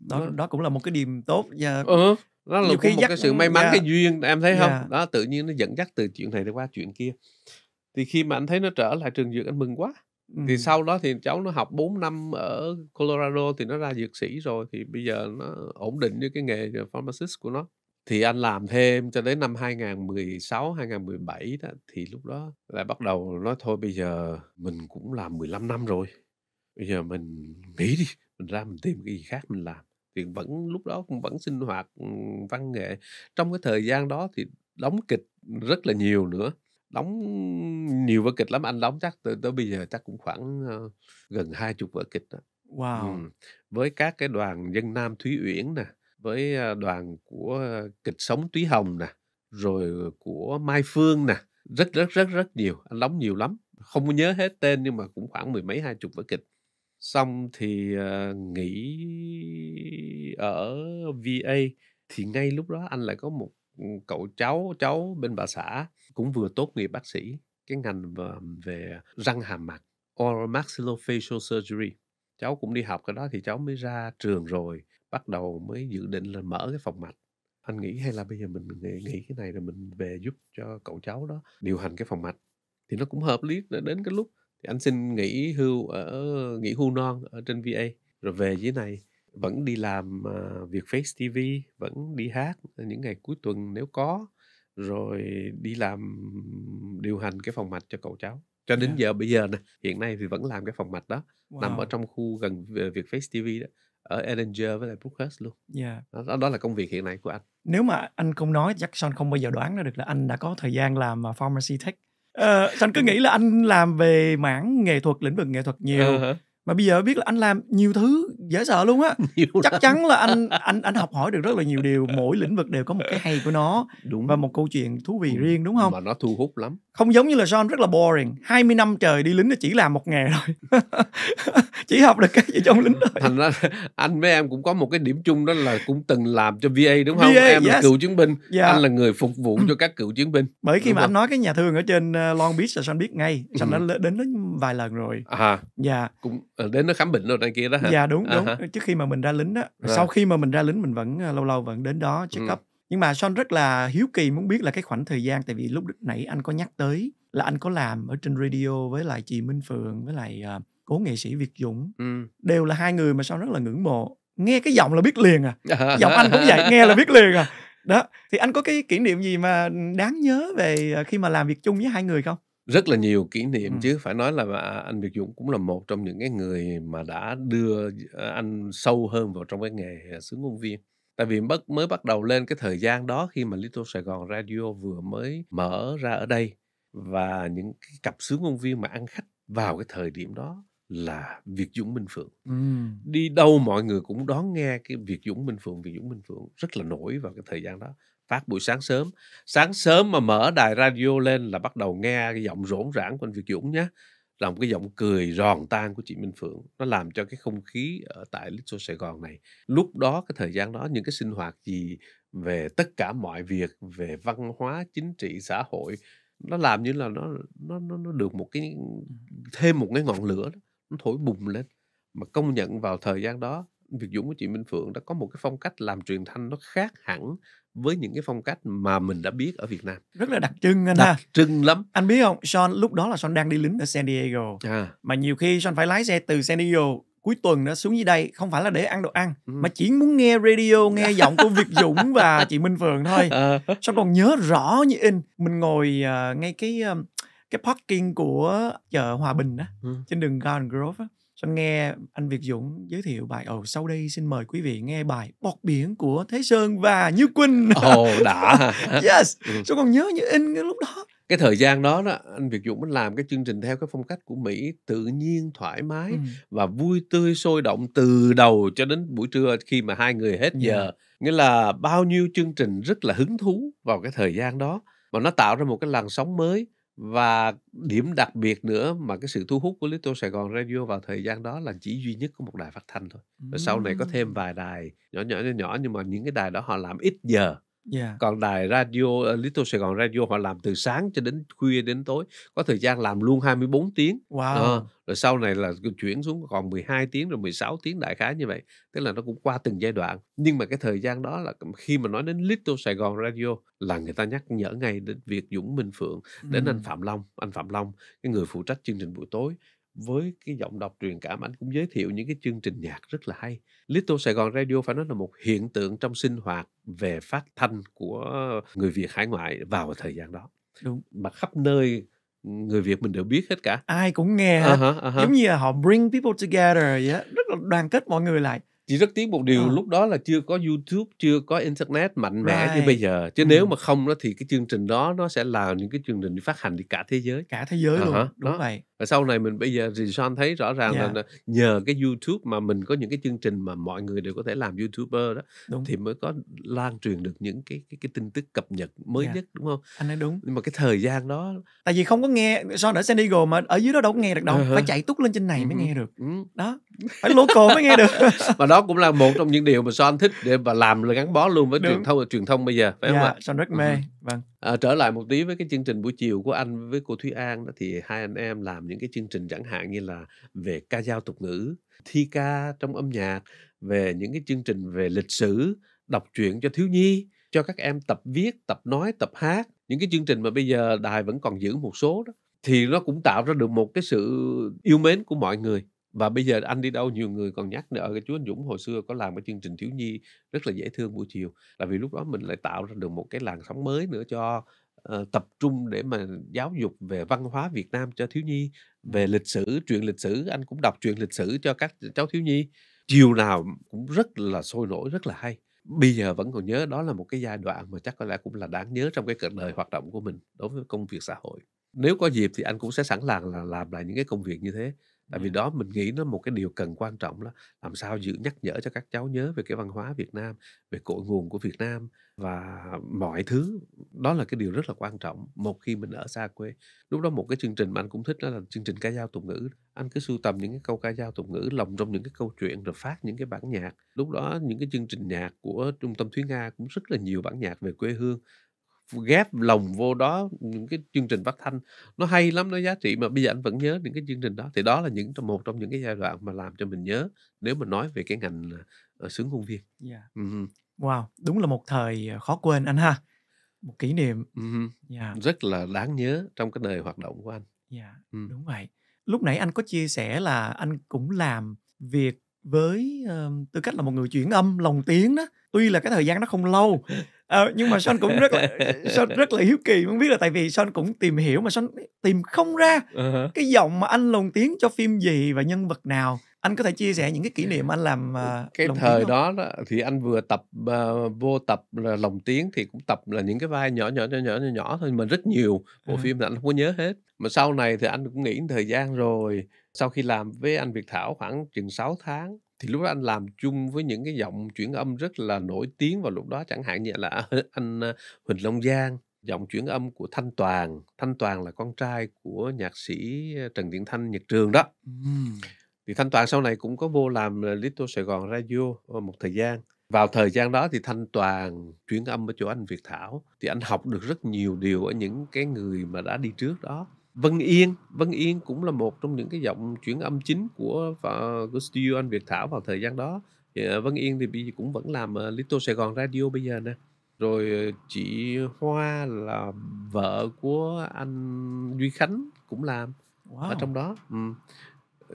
Đó, nó, đó cũng là một cái điểm tốt nha. Ừ nó là Nhiều khi một dắt... cái sự may mắn yeah. Dạ. cái duyên em thấy không yeah. Dạ. đó tự nhiên nó dẫn dắt từ chuyện này qua chuyện kia thì khi mà anh thấy nó trở lại trường dược anh mừng quá ừ. thì sau đó thì cháu nó học 4 năm ở Colorado thì nó ra dược sĩ rồi thì bây giờ nó ổn định như cái nghề pharmacist của nó thì anh làm thêm cho đến năm 2016, 2017 đó, thì lúc đó lại bắt đầu nói thôi bây giờ mình cũng làm 15 năm rồi. Bây giờ mình nghỉ đi, mình ra mình tìm cái gì khác mình làm. Thì vẫn lúc đó cũng vẫn sinh hoạt ừ, văn nghệ. Trong cái thời gian đó thì đóng kịch rất là nhiều nữa đóng nhiều vở kịch lắm anh đóng chắc tới, tới bây giờ chắc cũng khoảng uh, gần hai chục vở kịch đó. wow ừ. với các cái đoàn dân nam thúy uyển nè với đoàn của kịch sống Túy Hồng nè, rồi ờ, của Mai Phương nè, rất rất rất rất nhiều, anh đóng nhiều lắm. Không nhớ hết tên nhưng mà cũng khoảng mười mấy hai chục vở kịch. Xong thì à, nghỉ ở VA thì ngay lúc đó anh lại có một ừ, cậu cháu cháu bên bà xã cũng vừa tốt nghiệp bác sĩ cái ngành về, về răng hàm mặt oral maxillofacial surgery cháu cũng đi học cái đó thì cháu mới ra trường rồi bắt đầu mới dự định là mở cái phòng mạch anh nghĩ hay là bây giờ mình nghĩ cái này là mình về giúp cho cậu cháu đó điều hành cái phòng mạch thì nó cũng hợp lý đến cái lúc thì anh xin nghỉ hưu ở nghỉ hưu non ở trên VA rồi về dưới này vẫn đi làm à, việc face TV vẫn đi hát những ngày cuối tuần nếu có rồi đi làm điều hành cái phòng mạch cho cậu cháu cho đến yeah. giờ bây giờ nè hiện nay thì vẫn làm cái phòng mạch đó wow. nằm ở trong khu gần việc face TV đó ở Edinger với lại Brookhurst luôn. Yeah. Dạ. Đó, đó là công việc hiện nay của anh. Nếu mà anh không nói chắc Sean không bao giờ đoán ra được là anh đã có thời gian làm à, pharmacy tech. Uh, Sean cứ nghĩ là anh làm về mảng nghệ thuật lĩnh vực nghệ thuật nhiều. Uh-huh mà bây giờ biết là anh làm nhiều thứ dễ sợ luôn á chắc lắm. chắn là anh anh anh học hỏi được rất là nhiều điều mỗi lĩnh vực đều có một cái hay của nó đúng. và một câu chuyện thú vị ừ. riêng đúng không mà nó thu hút lắm không giống như là John rất là boring 20 năm trời đi lính nó chỉ làm một nghề thôi chỉ học được cái gì trong lính thôi thành ra anh với em cũng có một cái điểm chung đó là cũng từng làm cho VA đúng không VA, em yes. là cựu chiến binh yeah. Dạ. anh là người phục vụ cho các cựu chiến binh bởi khi đúng mà không? anh nói cái nhà thương ở trên ờ, Long Beach là John biết ngay John ừ. đã đến đến vài lần rồi à dạ yeah. cũng Ờ, đến nó khám bệnh rồi này kia đó hả dạ đúng à đúng à, hả? trước khi mà mình ra lính đó rồi. sau khi mà mình ra lính mình vẫn ờ, lâu lâu vẫn đến đó check ừ. up ừ. nhưng mà son rất là hiếu kỳ muốn biết là cái khoảng thời gian tại vì lúc nãy anh có nhắc tới là anh có làm ở trên radio với lại chị Minh Phượng với lại uh, cố nghệ sĩ Việt Dũng ừ. đều là hai người mà son rất là ngưỡng mộ nghe cái giọng là biết liền à, à giọng anh cũng vậy nghe là biết liền à đó thì anh có cái kỷ niệm gì mà đáng nhớ về khi mà làm việc chung với hai người không rất là nhiều kỷ niệm ừ. chứ phải nói là à, anh Việt Dũng cũng là một trong những cái người mà đã đưa ờ, anh sâu hơn vào trong cái nghề sướng ngôn viên tại vì bắt mới bắt đầu lên cái thời gian đó khi mà Little Sài Gòn Radio vừa mới mở ra ở đây và những cái cặp sướng ngôn viên mà ăn khách vào cái thời điểm đó là Việt Dũng Minh Phượng ừ. đi đâu mọi người cũng đón nghe cái Việt Dũng Minh Phượng Việt Dũng Minh Phượng rất là nổi vào cái thời gian đó phát buổi sáng sớm sáng sớm mà mở đài radio lên là bắt đầu nghe cái giọng rỗn rãng của anh Việt Dũng nhé là một cái giọng cười ròn tan của chị Minh Phượng nó làm cho cái không khí ở tại Little Sài Gòn này lúc đó cái thời gian đó những cái sinh hoạt gì về tất cả mọi việc về văn hóa chính trị xã hội nó làm như là nó nó nó, nó được một cái thêm một cái ngọn lửa đó, nó thổi bùng lên mà công nhận vào thời gian đó Việt Dũng với chị Minh Phượng đã có một cái phong cách làm truyền thanh nó khác hẳn với những cái phong cách mà mình đã biết ở Việt Nam rất là đặc trưng anh đặc ha trưng lắm anh biết không Sean lúc đó là Sean đang đi lính ở San Diego à. mà nhiều khi Sean phải lái xe từ San Diego cuối tuần nó xuống dưới đây không phải là để ăn đồ ăn ừ. mà chỉ muốn nghe radio nghe giọng của Việt Dũng và chị Minh Phượng thôi à. Sean còn nhớ rõ như in mình ngồi uh, ngay cái uh, cái parking của chợ Hòa Bình đó ừ. trên đường Garden Grove đó Sơn nghe anh Việt Dũng giới thiệu bài Ồ sau đây xin mời quý vị nghe bài Bọt biển của Thế Sơn và Như Quỳnh Ồ oh, đã Yes ừ. còn nhớ như in cái lúc đó cái thời gian đó đó anh Việt Dũng mới làm cái chương trình theo cái phong cách của Mỹ tự nhiên thoải mái ừ. và vui tươi sôi động từ đầu cho đến buổi trưa khi mà hai người hết dạ. giờ yeah. nghĩa là bao nhiêu chương trình rất là hứng thú vào cái thời gian đó và nó tạo ra một cái làn sóng mới và điểm đặc biệt nữa mà cái sự thu hút của Little Sài Gòn Radio vào thời gian đó là chỉ duy nhất có một đài phát thanh thôi. ừ. sau này có thêm vài đài nhỏ nhỏ nhỏ nhỏ nhưng mà những cái đài đó họ làm ít giờ Yeah. Còn đài radio ờ, Little Sài Gòn Radio họ làm từ sáng cho đến khuya đến tối, có thời gian làm luôn 24 tiếng. Ờ, wow. À, rồi sau này là chuyển xuống còn 12 tiếng rồi 16 tiếng đại khái như vậy. Tức là nó cũng qua từng giai đoạn. Nhưng mà cái thời gian đó là khi mà nói đến Little Sài Gòn Radio là người ta nhắc nhở ngay đến việc Dũng Minh Phượng, đến ừ. anh Phạm Long, anh Phạm Long, cái người phụ trách chương trình buổi tối với cái giọng đọc truyền cảm anh cũng giới thiệu những cái chương trình nhạc rất là hay Little Sài Gòn Radio phải nói là một hiện tượng trong sinh hoạt về phát thanh của người Việt hải ngoại vào thời gian đó Đúng. mà khắp nơi ừ, người Việt mình đều biết hết cả ai cũng nghe Uh-huh, uh-huh. giống như là họ bring people together yeah. rất là đoàn kết mọi người lại chỉ rất tiếc một điều à. lúc đó là chưa có YouTube, chưa có internet mạnh mẽ right. như bây giờ. Chứ ừ. nếu mà không đó thì cái chương trình đó nó sẽ là những cái chương trình đi phát hành đi cả thế giới. Cả thế giới uh-huh. luôn. Đúng đó. vậy và sau này mình bây giờ thì Sean thấy rõ ràng yeah. là dạ. nhờ cái YouTube mà mình có những cái chương trình mà mọi người đều có thể làm YouTuber đó đúng. thì mới có lan truyền được những cái cái, cái tin tức cập nhật mới yeah. Dạ. nhất đúng không? Anh nói đúng. Nhưng mà cái thời gian đó tại vì không có nghe Sean ở San Diego mà ở dưới đó đâu có nghe được đâu, uh-huh. phải chạy túc lên trên này uh-huh. mới nghe được. Uh-huh. Đó, phải local mới nghe được. và đó cũng là một trong những điều mà Sean thích để mà làm là gắn bó luôn với đúng. truyền thông truyền thông bây giờ phải đúng. không yeah. ạ? Dạ, Sean rất ừ mê. Vâng. À, trở lại một tí với cái chương trình buổi chiều của anh với cô Thúy An đó thì hai anh em làm những cái chương trình chẳng hạn như là về ca dao tục ngữ, thi ca trong âm nhạc, về những cái chương trình về lịch sử, đọc truyện cho thiếu nhi, cho các em tập viết, tập nói, tập hát. Những cái chương trình mà bây giờ đài vẫn còn giữ một số đó thì nó cũng tạo ra được một cái sự yêu mến của mọi người và bây giờ anh đi đâu nhiều người còn nhắc nữa cái chú anh Dũng hồi xưa có làm cái chương trình thiếu nhi rất là dễ thương buổi chiều là vì lúc đó mình lại tạo ra được một cái làn sóng mới nữa cho uh, tập trung để mà giáo dục về văn hóa Việt Nam cho thiếu nhi về lịch sử truyện lịch sử anh cũng đọc truyện lịch sử cho các cháu thiếu nhi chiều nào cũng rất là sôi nổi rất là hay bây giờ vẫn còn nhớ đó là một cái giai đoạn mà chắc có lẽ cũng là đáng nhớ trong cái cuộc đời hoạt động của mình đối với công việc xã hội nếu có dịp thì anh cũng sẽ sẵn sàng là làm lại những cái công việc như thế tại vì đó mình nghĩ nó một cái điều cần quan trọng là làm sao giữ nhắc nhở cho các cháu nhớ về cái văn hóa Việt Nam về cội nguồn của Việt Nam và mọi thứ đó là cái điều rất là quan trọng một khi mình ở xa quê lúc đó một cái chương trình mà anh cũng thích đó là chương trình ca dao tục ngữ anh cứ sưu tầm những cái câu ca dao tục ngữ lồng trong những cái câu chuyện rồi phát những cái bản nhạc lúc đó những cái chương trình nhạc của trung tâm thúy nga cũng rất là nhiều bản nhạc về quê hương ghép lồng vô đó những cái chương trình phát thanh nó hay lắm nó giá trị mà bây giờ anh vẫn nhớ những cái chương trình đó thì đó là những một trong những cái giai đoạn mà làm cho mình nhớ nếu mà nói về cái ngành ở à, ờ, sướng công viên yeah. Dạ. uh-huh. wow đúng là một thời à, khó quên anh ha một kỷ niệm uh-huh. yeah. Dạ. rất là đáng nhớ trong cái đời hoạt động của anh yeah. Dạ, uh-huh. đúng vậy lúc nãy anh có chia sẻ là anh cũng làm việc với uh, tư cách là một người chuyển âm lồng tiếng đó tuy là cái thời gian nó không lâu à, nhưng mà son cũng rất là son rất là hiếu kỳ không biết là tại vì son cũng tìm hiểu mà son tìm không ra uh-huh. cái giọng mà anh lồng tiếng cho phim gì và nhân vật nào anh có thể chia sẻ những cái kỷ niệm anh làm uh, cái thời đó, đó thì anh vừa tập uh, vô tập là lồng tiếng thì cũng tập là những cái vai nhỏ nhỏ nhỏ nhỏ nhỏ, thôi mà rất nhiều bộ uh-huh. phim là anh không có nhớ hết mà sau này thì anh cũng nghĩ thời gian rồi sau khi làm với anh Việt Thảo khoảng chừng 6 tháng thì lúc đó anh làm chung với những cái giọng chuyển âm rất là nổi tiếng vào lúc đó chẳng hạn như là anh ờ, Huỳnh Long Giang giọng chuyển âm của Thanh Toàn Thanh Toàn là con trai của nhạc sĩ ờ, Trần Thiện Thanh Nhật Trường đó uhm. thì Thanh Toàn sau này cũng có vô làm ờ, Little Sài Gòn Radio một thời gian vào thời gian đó thì thanh toàn chuyển âm ở chỗ anh việt thảo thì anh học được rất nhiều điều ở những cái người mà đã đi trước đó Vân Yên Vân Yên cũng là một trong những cái giọng chuyển âm chính của của studio anh Việt Thảo vào thời gian đó à, Vân Yên thì bây giờ cũng vẫn làm à, Little Sài Gòn Radio bây giờ nè rồi à, chị Hoa là vợ của anh Duy Khánh cũng làm wow. ở trong đó ừ.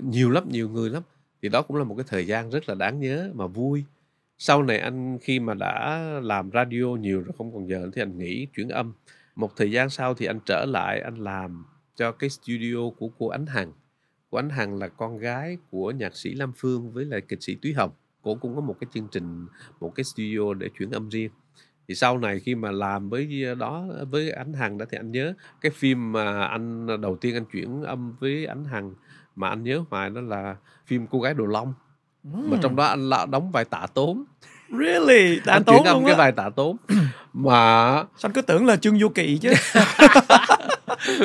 nhiều lắm nhiều người lắm thì đó cũng là một cái thời gian rất là đáng nhớ mà vui sau này anh khi mà đã làm radio nhiều rồi không còn giờ thì anh nghỉ chuyển âm một thời gian sau thì anh trở lại anh làm cho cái studio của cô Ánh Hằng cô Ánh Hằng là con gái của nhạc sĩ Lam Phương với lại kịch sĩ Túy Hồng cô cũng có một cái chương trình một cái studio để chuyển âm riêng thì sau này khi mà làm với đó với ánh hằng đó thì anh nhớ cái phim mà anh đầu tiên anh chuyển âm với ánh hằng mà anh nhớ hoài đó là phim cô gái đồ long mm. mà trong đó anh đã đóng vai Tả tốn really tạ anh tốn chuyển âm cái vai Tả tốn mà sao anh cứ tưởng là trương du kỳ chứ ở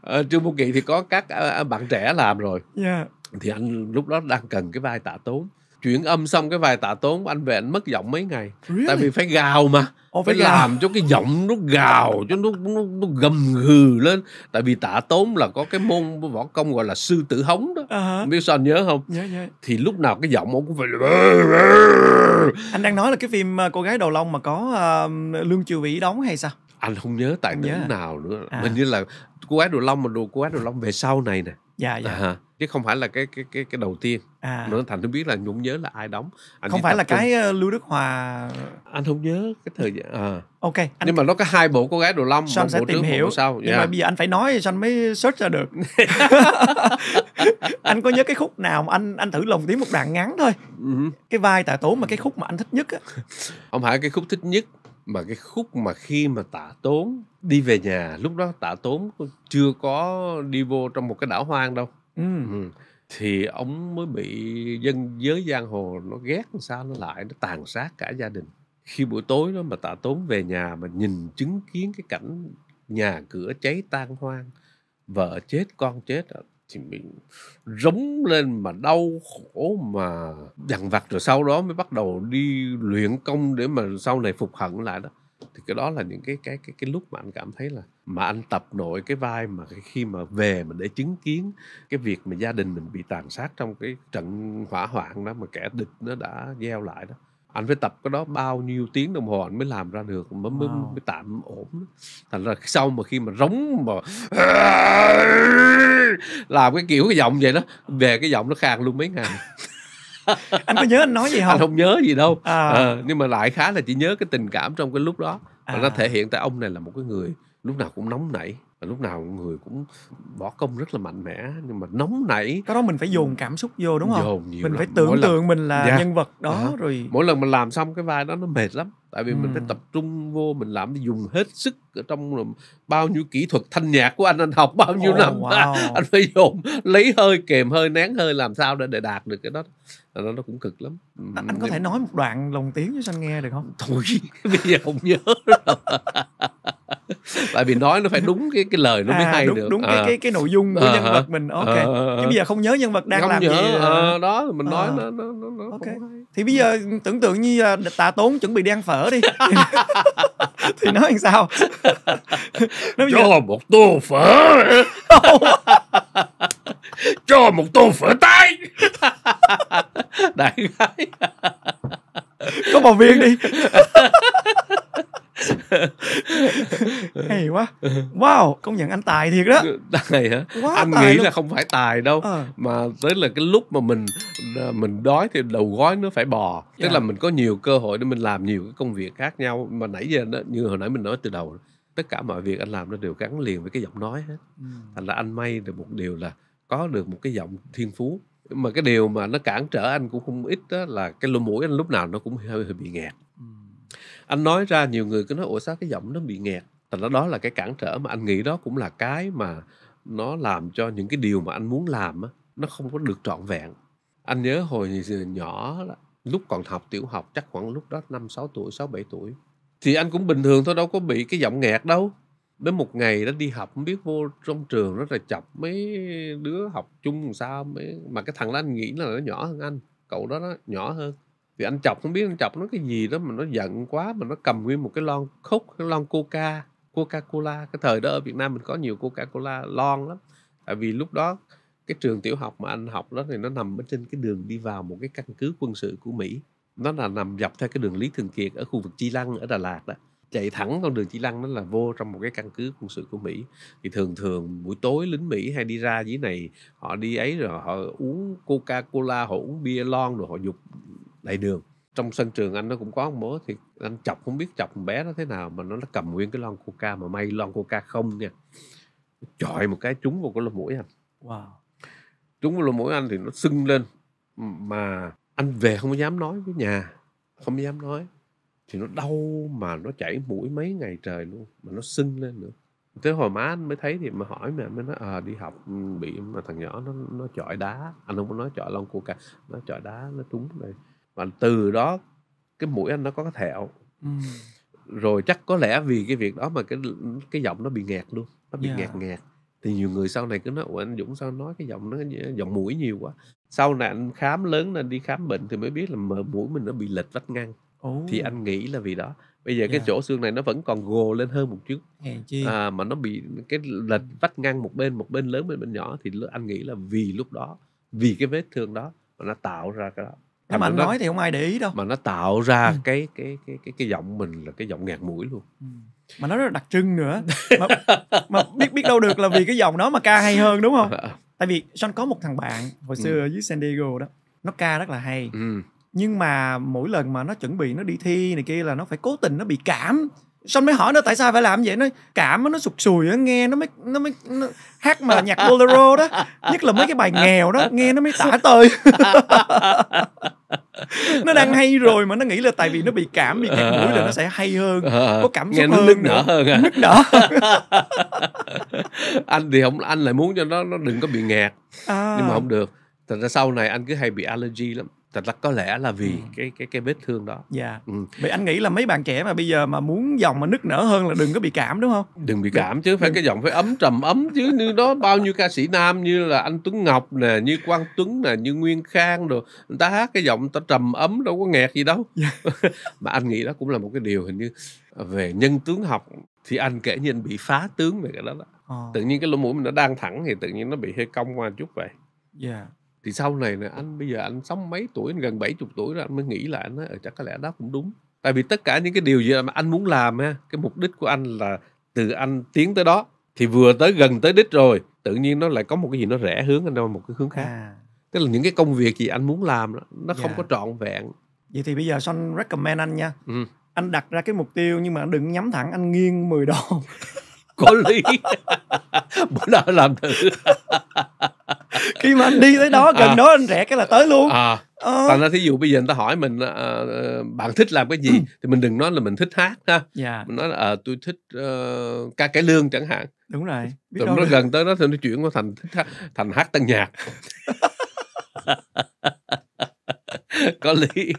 ờ, trương môn kỳ thì có các ờ, ờ, bạn trẻ làm rồi yeah. Dạ. thì anh lúc đó đang cần cái vai tạ tốn chuyển âm xong cái vai tạ tốn anh về anh mất giọng mấy ngày really? tại vì phải gào mà Ồ, phải, phải làm cho cái giọng nó gào cho nó, nó, nó gầm gừ lên tại vì tạ tốn là có cái môn võ công gọi là sư tử hống đó uh-huh. biết sao anh nhớ không nhớ, nhớ. thì lúc nào cái giọng ông cũng phải anh đang nói là cái phim cô gái đầu lông mà có uh, lương triều vĩ đóng hay sao anh không nhớ tại nữ nước nào nữa à. hình như là cô gái đồ long mà đồ cô gái đồ long về sau này nè dạ dạ à, chứ không phải là cái cái cái cái đầu tiên à. nữa thành tôi biết là nhung nhớ là ai đóng anh không phải là trung. cái ờ, lưu đức hòa anh không nhớ cái thời gian à. ok anh... nhưng mà nó có hai bộ cô gái đồ long Son sẽ bộ tìm trước, hiểu bộ sau nhưng yeah. Dạ. mà bây giờ anh phải nói anh mới search ra được anh có nhớ cái khúc nào mà anh anh thử lồng tiếng một đoạn ngắn thôi ừ. cái vai tạ tố mà cái khúc mà anh thích nhất á không phải cái khúc thích nhất mà cái khúc mà khi mà tạ tốn đi về nhà lúc đó tạ tốn chưa có đi vô trong một cái đảo hoang đâu ừ. Ừ. thì ông mới bị dân giới giang hồ nó ghét làm sao nó lại nó tàn sát cả gia đình khi buổi tối đó mà tạ tốn về nhà mà nhìn chứng kiến cái cảnh nhà cửa cháy tan hoang vợ chết con chết thì mình rống lên mà đau khổ mà dằn vặt rồi sau đó mới bắt đầu đi luyện công để mà sau này phục hận lại đó thì cái đó là những cái cái cái cái lúc mà anh cảm thấy là mà anh tập nội cái vai mà khi mà về mà để chứng kiến cái việc mà gia đình mình bị tàn sát trong cái trận hỏa hoạn đó mà kẻ địch nó đã gieo lại đó anh phải tập cái đó bao nhiêu tiếng đồng hồ anh mới làm ra được mới mới, wow. mới tạm ổn thành ra sau mà khi mà rống mà làm cái kiểu cái giọng vậy đó về cái giọng nó khàn luôn mấy ngày anh có nhớ anh nói gì không anh không nhớ gì đâu à. À, nhưng mà lại khá là chỉ nhớ cái tình cảm trong cái lúc đó và nó à. thể hiện tại ông này là một cái người lúc nào cũng nóng nảy và lúc nào người cũng bỏ công rất là mạnh mẽ nhưng mà nóng nảy cái đó mình phải dồn cảm xúc vô đúng không dồn nhiều mình lắm. phải tưởng mỗi tượng mình là yeah. Dạ. nhân vật đó à. rồi mỗi lần mình làm xong cái vai đó nó mệt lắm tại vì ừ. mình phải tập trung vô mình làm dùng hết sức ở trong bao nhiêu kỹ thuật thanh nhạc của anh anh học bao nhiêu oh, năm wow. anh phải dồn lấy hơi kèm hơi nén hơi làm sao để để đạt được cái đó nó nó cũng cực lắm à, anh có thể nói một đoạn lồng tiếng cho anh nghe được không thôi bây giờ không nhớ tại vì nói nó phải đúng cái cái lời nó à, mới hay đúng, được đúng à. cái cái cái nội dung của à, nhân vật mình ok à, ờ, chứ ờ, bây giờ không nhớ nhân vật đang không làm nhớ, gì à, đó mình nói à. nó nó nó, nó ok không thì bây giờ tưởng tượng như tà tốn chuẩn bị đi ăn phở đi thì nói làm sao nó cho giờ... một tô phở cho một tô phở tay đại khái có bò viên đi hay quá wow công nhận anh tài thiệt đó tài hả quá anh tài nghĩ luôn. là không phải tài đâu à. mà tới là cái lúc mà mình ờ, mình đói thì đầu gói nó phải bò tức yeah. Dạ. là mình có nhiều cơ hội để mình làm nhiều cái công việc khác nhau mà nãy giờ đó, như hồi nãy mình nói từ đầu tất cả mọi việc anh làm nó đều gắn liền với cái giọng nói hết ừ. thành là anh may được một điều là có được một cái giọng thiên phú mà cái điều mà nó cản trở anh cũng không ít đó là cái lỗ mũi anh lúc nào nó cũng hơi, hơi bị nghẹt anh nói ra nhiều người cứ nói ủa sao cái giọng nó bị nghẹt thành ra đó là cái cản trở mà anh nghĩ đó cũng là cái mà nó làm cho những cái điều mà anh muốn làm nó không có được trọn vẹn anh nhớ hồi nhỏ lúc còn học tiểu học chắc khoảng lúc đó năm sáu tuổi sáu bảy tuổi thì anh cũng bình thường thôi đâu có bị cái giọng nghẹt đâu đến một ngày nó đi học không biết vô trong trường nó là chọc mấy đứa học chung làm sao mấy... mà cái thằng đó anh nghĩ là nó nhỏ hơn anh cậu đó nó nhỏ hơn thì anh chọc không biết anh chọc nó cái gì đó mà nó giận quá mà nó cầm nguyên một cái lon khúc cái lon coca coca cola cái thời đó ở việt nam mình có nhiều coca cola lon lắm tại vì lúc đó cái trường tiểu học mà anh học đó thì nó nằm ở trên cái đường đi vào một cái căn cứ quân sự của mỹ nó là nằm dọc theo cái đường lý thường kiệt ở khu vực chi lăng ở đà lạt đó chạy thẳng con đường Chi Lăng nó là vô trong một cái căn cứ quân sự của Mỹ thì thường thường buổi tối lính Mỹ hay đi ra dưới này họ đi ấy rồi họ uống Coca Cola họ uống bia lon rồi họ dục đầy đường trong sân trường anh nó cũng có một bố thì anh chọc không biết chọc bé nó thế nào mà nó nó cầm nguyên cái lon coca mà may lon coca không nha chọi một cái trúng vào cái lỗ mũi anh wow. trúng vào lỗ mũi anh thì nó sưng lên mà anh về không dám nói với nhà không dám nói thì nó đau mà nó chảy mũi mấy ngày trời luôn mà nó sưng lên nữa tới hồi má anh mới thấy thì mà hỏi mẹ mới nói à, đi học ừ, bị mà thằng nhỏ nó nó chọi đá anh không có nói chọi lon coca nó chọi đá nó trúng này và từ đó cái mũi anh nó có cái thẹo ừ. rồi chắc có lẽ vì cái việc đó mà cái cái giọng nó bị nghẹt luôn nó bị yeah. Dạ. nghẹt nghẹt thì nhiều người sau này cứ nói ủa anh Dũng sao nói cái giọng nó giọng mũi nhiều quá sau này anh khám lớn nên đi khám bệnh thì mới biết là mũi mình nó bị lệch vách ngăn oh. thì anh nghĩ là vì đó bây giờ yeah. cái dạ. chỗ xương này nó vẫn còn gồ lên hơn một chút à, mà nó bị cái lệch vách ngăn một bên một bên lớn bên bên nhỏ thì anh nghĩ là vì lúc đó vì cái vết thương đó mà nó tạo ra cái đó nhưng mà, à, mà anh nó, nói thì không ai để ý đâu mà nó tạo ra ừ. cái cái cái cái cái giọng mình là cái giọng ngạt mũi luôn ừ. mà nó rất là đặc trưng nữa mà, mà biết biết đâu được là vì cái giọng đó mà ca hay hơn đúng không ờ. tại vì son có một thằng bạn hồi xưa ừ. ở dưới san diego đó nó ca rất là hay ừ. nhưng mà mỗi lần mà nó chuẩn bị nó đi thi này kia là nó phải cố tình nó bị cảm xong mới hỏi nó tại sao phải làm vậy nó cảm nó sụt sùi nó nghe nó mới nó mới nó, hát mà nhạc bolero đó nhất là mấy cái bài nghèo đó nghe nó mới tả tơi nó đang hay rồi mà nó nghĩ là tại vì nó bị cảm bị nghẹt mũi là nó sẽ hay hơn ờ, ờ, có cảm xúc nghe hơn nức nở hơn à. nức nở anh thì không anh lại muốn cho nó nó đừng có bị nghẹt à. nhưng mà không được thành ra sau này anh cứ hay bị allergy lắm thật là có lẽ là vì ừ. cái cái cái vết thương đó dạ yeah. ừ. vậy anh nghĩ là mấy bạn trẻ mà bây giờ mà muốn dòng mà nức nở hơn là đừng có bị cảm đúng không đừng bị cảm chứ phải đừng. cái giọng phải ấm trầm ấm chứ như đó bao nhiêu ca sĩ nam như là anh tuấn ngọc nè như quang tuấn nè như nguyên khang rồi người ta hát cái giọng ta trầm ấm đâu có nghẹt gì đâu yeah. Dạ. mà anh nghĩ đó cũng là một cái điều hình như về nhân tướng học thì anh kể như anh bị phá tướng về cái đó đó oh. tự nhiên cái lỗ mũi mình nó đang thẳng thì tự nhiên nó bị hơi cong qua chút vậy yeah dạ thì sau này là anh bây giờ anh sống mấy tuổi anh gần 70 tuổi rồi anh mới nghĩ là anh nói, ờ, chắc có lẽ đó cũng đúng tại vì tất cả những cái điều gì mà anh muốn làm ha cái mục đích của anh là từ anh tiến tới đó thì vừa tới gần tới đích rồi tự nhiên nó lại có một cái gì nó rẽ hướng anh đâu một cái hướng khác à. tức là những cái công việc gì anh muốn làm đó, nó yeah. không dạ. có trọn vẹn vậy thì bây giờ son recommend anh nha ừ. anh đặt ra cái mục tiêu nhưng mà đừng nhắm thẳng anh nghiêng 10 độ có lý bữa đó làm thử khi mà anh đi tới đó gần à. đó anh rẻ cái là tới luôn à. À. thành ra thí dụ bây giờ người ta hỏi mình uh, bạn thích làm cái gì ừ. thì mình đừng nói là mình thích hát ha yeah. Dạ. mình nói là à, tôi thích uh, ca cái lương chẳng hạn đúng rồi Biết tụi nó gần tới đó thì nó chuyển qua thành thành hát tân nhạc có lý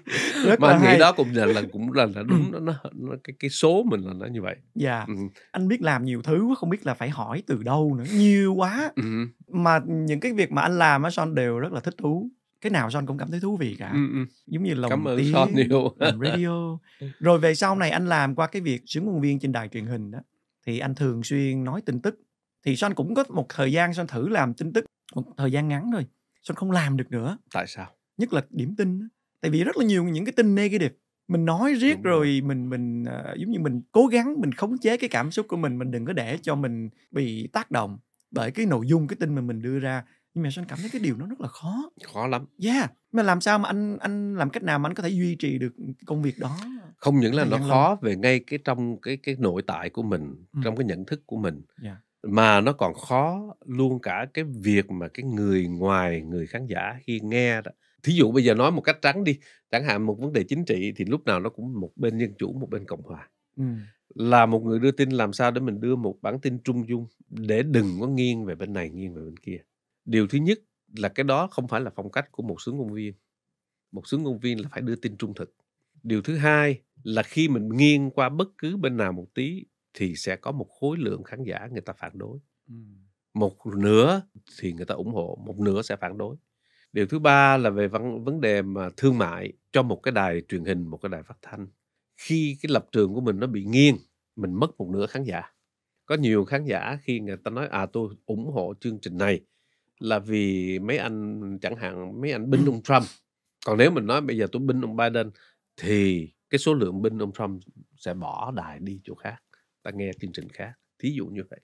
Rất mà anh nghĩ đó cũng là, là cũng là, là ừ. đúng nó, nó, nó cái cái số mình là nó như vậy dạ ừ. anh biết làm nhiều thứ quá không biết là phải hỏi từ đâu nữa nhiều quá ừ. mà những cái việc mà anh làm á son đều rất là thích thú cái nào son cũng cảm thấy thú vị cả ừ, ừ. giống như lòng cảm ơn son nhiều radio rồi về sau này anh làm qua cái việc xướng ngôn viên trên đài truyền hình đó thì anh thường xuyên nói tin tức thì son cũng có một thời gian son thử làm tin tức một thời gian ngắn thôi son không làm được nữa tại sao nhất là điểm tin tại vì rất là nhiều những cái tin negative mình nói riết rồi. rồi mình mình uh, giống như mình cố gắng mình khống chế cái cảm xúc của mình mình đừng có để cho mình bị tác động bởi cái nội dung cái tin mà mình đưa ra nhưng mà anh cảm thấy cái điều nó rất là khó khó lắm yeah mà làm sao mà anh anh làm cách nào mà anh có thể duy trì được công việc đó không những là nó khó lắm. về ngay cái trong cái cái nội tại của mình ừ. trong cái nhận thức của mình yeah. Dạ. mà nó còn khó luôn cả cái việc mà cái người ngoài người khán giả khi nghe đó thí dụ bây giờ nói một cách trắng đi chẳng hạn một vấn đề chính trị thì lúc nào nó cũng một bên dân chủ một bên cộng hòa ừ. là một người đưa tin làm sao để mình đưa một bản tin trung dung để đừng có nghiêng về bên này nghiêng về bên kia điều thứ nhất là cái đó không phải là phong cách của một sướng công viên một sướng công viên là phải đưa tin trung thực điều thứ hai là khi mình nghiêng qua bất cứ bên nào một tí thì sẽ có một khối lượng khán giả người ta phản đối ừ. một nửa thì người ta ủng hộ một nửa sẽ phản đối điều thứ ba là về vấn vấn đề mà thương mại cho một cái đài truyền hình một cái đài phát thanh khi cái lập trường của mình nó bị nghiêng mình mất một nửa khán giả có nhiều khán giả khi người ta nói à tôi ủng hộ chương trình này là vì mấy anh chẳng hạn mấy anh binh ông Trump còn nếu mình nói bây giờ tôi binh ông Biden thì cái số lượng binh ông Trump sẽ bỏ đài đi chỗ khác ta nghe chương trình khác thí dụ như vậy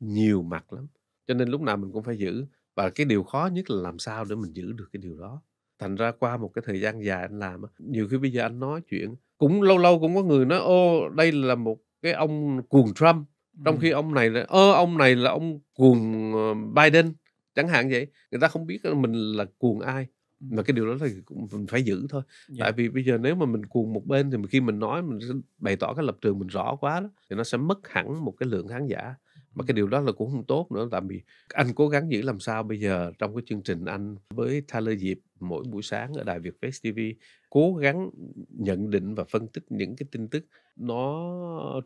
nhiều mặt lắm cho nên lúc nào mình cũng phải giữ và cái điều khó nhất là làm sao để mình giữ được cái điều đó thành ra qua một cái thời gian dài anh làm nhiều khi bây giờ anh nói chuyện cũng lâu lâu cũng có người nói ô đây là một cái ông cuồng Trump trong khi ông này là ơ ông này là ông cuồng ờ, Biden chẳng hạn vậy người ta không biết mình là cuồng ai mà cái điều đó là cũng mình phải giữ thôi yeah. Dạ. tại vì bây giờ nếu mà mình cuồng một bên thì khi mình nói mình bày tỏ cái lập trường mình rõ quá đó, thì nó sẽ mất hẳn một cái lượng khán giả mà cái điều đó là cũng không tốt nữa tại vì anh cố gắng giữ làm sao bây giờ trong cái chương trình anh với Tyler Diệp mỗi buổi sáng ở đài Việt Fest TV cố gắng nhận định và phân tích những cái tin tức nó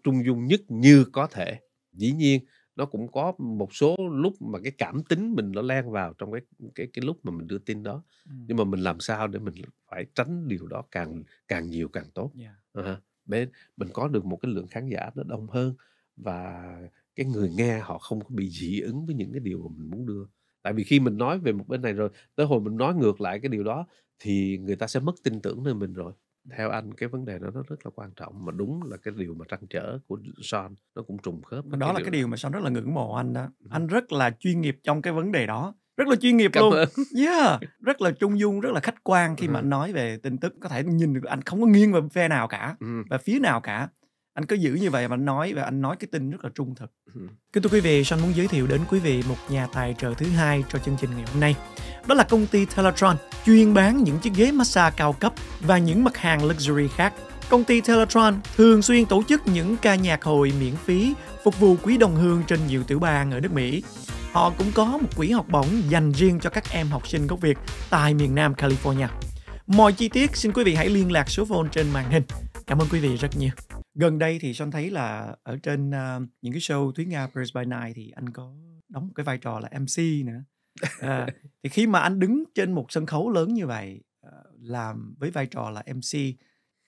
trung dung nhất như có thể dĩ nhiên nó cũng có một số lúc mà cái cảm tính mình nó len vào trong cái cái cái lúc mà mình đưa tin đó ừ. nhưng mà mình làm sao để mình phải tránh điều đó càng càng nhiều càng tốt yeah. uh-huh. À để mình có được một cái lượng khán giả nó đông hơn và cái người nghe họ không có bị dị ứng với những cái điều mà mình muốn đưa tại vì khi mình nói về một bên này rồi tới hồi mình nói ngược lại cái điều đó thì người ta sẽ mất tin tưởng nơi mình rồi theo anh cái vấn đề đó nó rất là quan trọng mà đúng là cái điều mà trăn trở của son nó cũng trùng khớp đó cái là cái điều mà son rất là ngưỡng mộ anh đó anh rất là chuyên nghiệp trong cái vấn đề đó rất là chuyên nghiệp Cảm luôn ơn. yeah rất là trung dung rất là khách quan khi ừ. mà anh nói về tin tức có thể nhìn được anh không có nghiêng về phe nào cả ừ. và phía nào cả anh cứ giữ như vậy và anh nói và anh nói cái tin rất là trung thực ừ. kính thưa quý vị Sean muốn giới thiệu đến quý vị một nhà tài trợ thứ hai cho chương trình ngày hôm nay đó là công ty Teletron chuyên bán những chiếc ghế massage cao cấp và những mặt hàng luxury khác công ty Teletron thường xuyên tổ chức những ca nhạc hồi miễn phí phục vụ quý đồng hương trên nhiều tiểu bang ở nước Mỹ họ cũng có một quỹ học bổng dành riêng cho các em học sinh gốc Việt tại miền Nam California. Mọi chi tiết xin quý vị hãy liên lạc số phone trên màn hình. Cảm ơn quý vị rất nhiều gần đây thì son thấy là ở trên uh, những cái show Thúy Nga Paris by Night thì anh có đóng một cái vai trò là MC nữa à, thì khi mà anh đứng trên một sân khấu lớn như vậy uh, làm với vai trò là MC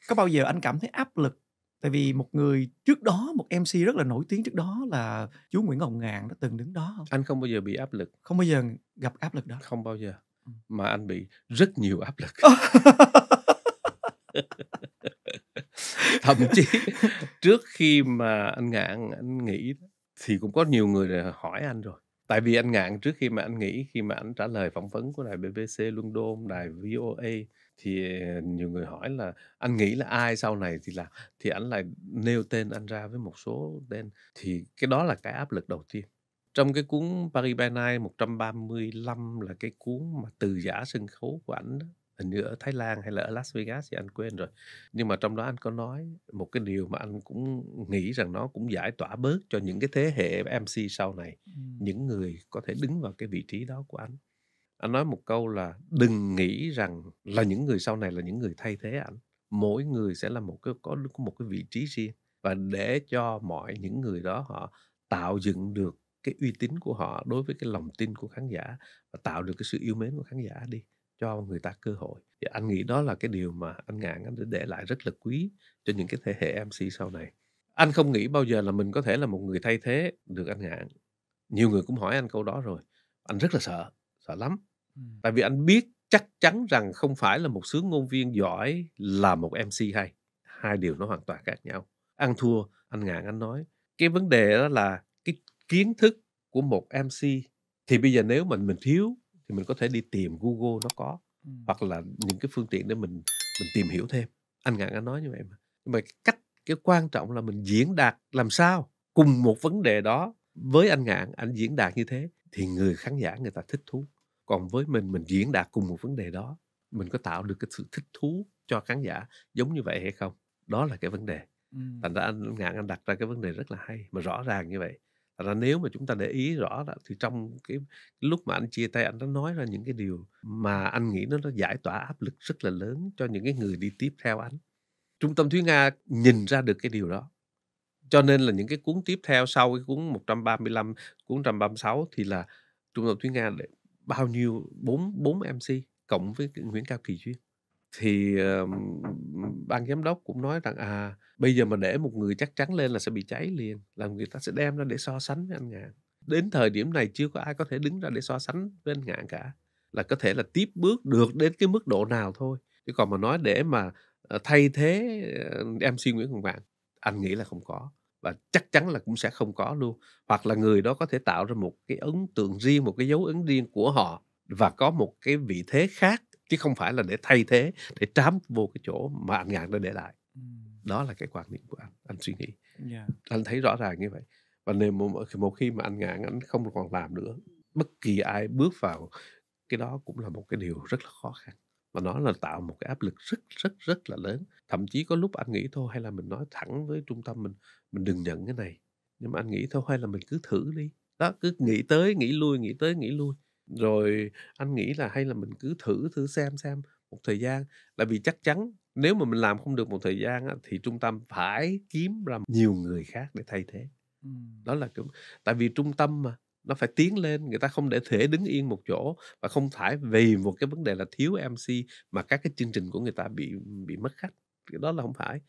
có bao giờ anh cảm thấy áp lực tại vì một người trước đó một mc rất là nổi tiếng trước đó là chú nguyễn ngọc ngàn đã từng đứng đó không anh không bao giờ bị áp lực không bao giờ gặp áp lực đó không bao giờ ừ. mà anh bị rất nhiều áp lực thậm chí trước khi mà anh ngạn anh nghĩ thì cũng có nhiều người hỏi anh rồi tại vì anh ngạn trước khi mà anh nghĩ khi mà anh trả lời phỏng vấn của đài BBC London đài VOA thì nhiều người hỏi là anh nghĩ là ai sau này thì là thì anh lại nêu tên anh ra với một số tên thì cái đó là cái áp lực đầu tiên trong cái cuốn Paris by Night 135 là cái cuốn mà từ giả sân khấu của ảnh đó hình như ở Thái Lan hay là ở Las Vegas thì anh quên rồi nhưng mà trong đó anh có nói một cái điều mà anh cũng nghĩ rằng nó cũng giải tỏa bớt cho những cái thế hệ MC sau này ừ. những người có thể đứng vào cái vị trí đó của anh anh nói một câu là đừng nghĩ rằng là những người sau này là những người thay thế anh. mỗi người sẽ là một cái có một cái vị trí riêng và để cho mọi những người đó họ tạo dựng được cái uy tín của họ đối với cái lòng tin của khán giả và tạo được cái sự yêu mến của khán giả đi cho người ta cơ hội thì anh nghĩ đó là cái điều mà anh ngạn anh đã để lại rất là quý cho những cái thế hệ mc sau này anh không nghĩ bao giờ là mình có thể là một người thay thế được anh ngạn nhiều người cũng hỏi anh câu đó rồi anh rất là sợ sợ lắm ừ. tại vì anh biết chắc chắn rằng không phải là một sướng ngôn viên giỏi là một mc hay hai điều nó hoàn toàn khác nhau ăn thua anh ngạn anh nói cái vấn đề đó là cái kiến thức của một mc thì bây giờ nếu mình mình thiếu mình có thể đi tìm Google nó có ừ. hoặc là những cái phương tiện để mình mình tìm hiểu thêm anh ngạn anh nói như vậy mà nhưng mà cách cái quan trọng là mình diễn đạt làm sao cùng một vấn đề đó với anh ngạn anh diễn đạt như thế thì người khán giả người ta thích thú còn với mình mình diễn đạt cùng một vấn đề đó mình có tạo được cái sự thích thú cho khán giả giống như vậy hay không đó là cái vấn đề ừ. thành ra anh ngạn anh đặt ra cái vấn đề rất là hay mà rõ ràng như vậy Thật ra nếu mà chúng ta để ý rõ là thì trong cái lúc mà anh chia tay anh đã nói ra những cái điều mà anh nghĩ nó nó giải tỏa áp lực rất là lớn cho những cái người đi tiếp theo anh. Trung tâm Thúy Nga nhìn ra được cái điều đó. Cho nên là những cái cuốn tiếp theo sau cái cuốn 135, cuốn 136 thì là Trung tâm Thúy Nga để bao nhiêu bốn bốn MC cộng với Nguyễn Cao Kỳ Duyên thì uh, ban giám đốc cũng nói rằng à bây giờ mà để một người chắc chắn lên là sẽ bị cháy liền là người ta sẽ đem ra để so sánh với anh ngạn đến thời điểm này chưa có ai có thể đứng ra để so sánh với anh ngạn cả là có thể là tiếp bước được đến cái mức độ nào thôi chứ còn mà nói để mà ờ, thay thế ờ, em suy Nguyễn Hồng Vạn anh nghĩ là không có và chắc chắn là cũng sẽ không có luôn hoặc là người đó có thể tạo ra một cái ấn tượng riêng một cái dấu ấn riêng của họ và có một cái vị thế khác chứ không phải là để thay thế để trám vô cái chỗ mà anh ngạn đã để lại đó là cái quan niệm của anh anh suy nghĩ yeah. Dạ. anh thấy rõ ràng như vậy và nên một khi mà anh ngạn anh không còn làm nữa bất kỳ ai bước vào cái đó cũng là một cái điều rất là khó khăn và nó là tạo một cái áp lực rất rất rất là lớn thậm chí có lúc anh nghĩ thôi hay là mình nói thẳng với trung tâm mình mình đừng nhận cái này nhưng mà anh nghĩ thôi hay là mình cứ thử đi đó cứ nghĩ tới nghĩ lui nghĩ tới nghĩ lui rồi anh nghĩ là hay là mình cứ thử thử xem xem một thời gian, là vì chắc chắn nếu mà mình làm không được một thời gian thì trung tâm phải kiếm ra nhiều người khác để thay thế. Ừ. Đó là cái, tại vì trung tâm mà nó phải tiến lên người ta không để thể đứng yên một chỗ và không phải vì một cái vấn đề là thiếu MC mà các cái chương trình của người ta bị bị mất khách cái đó là không phải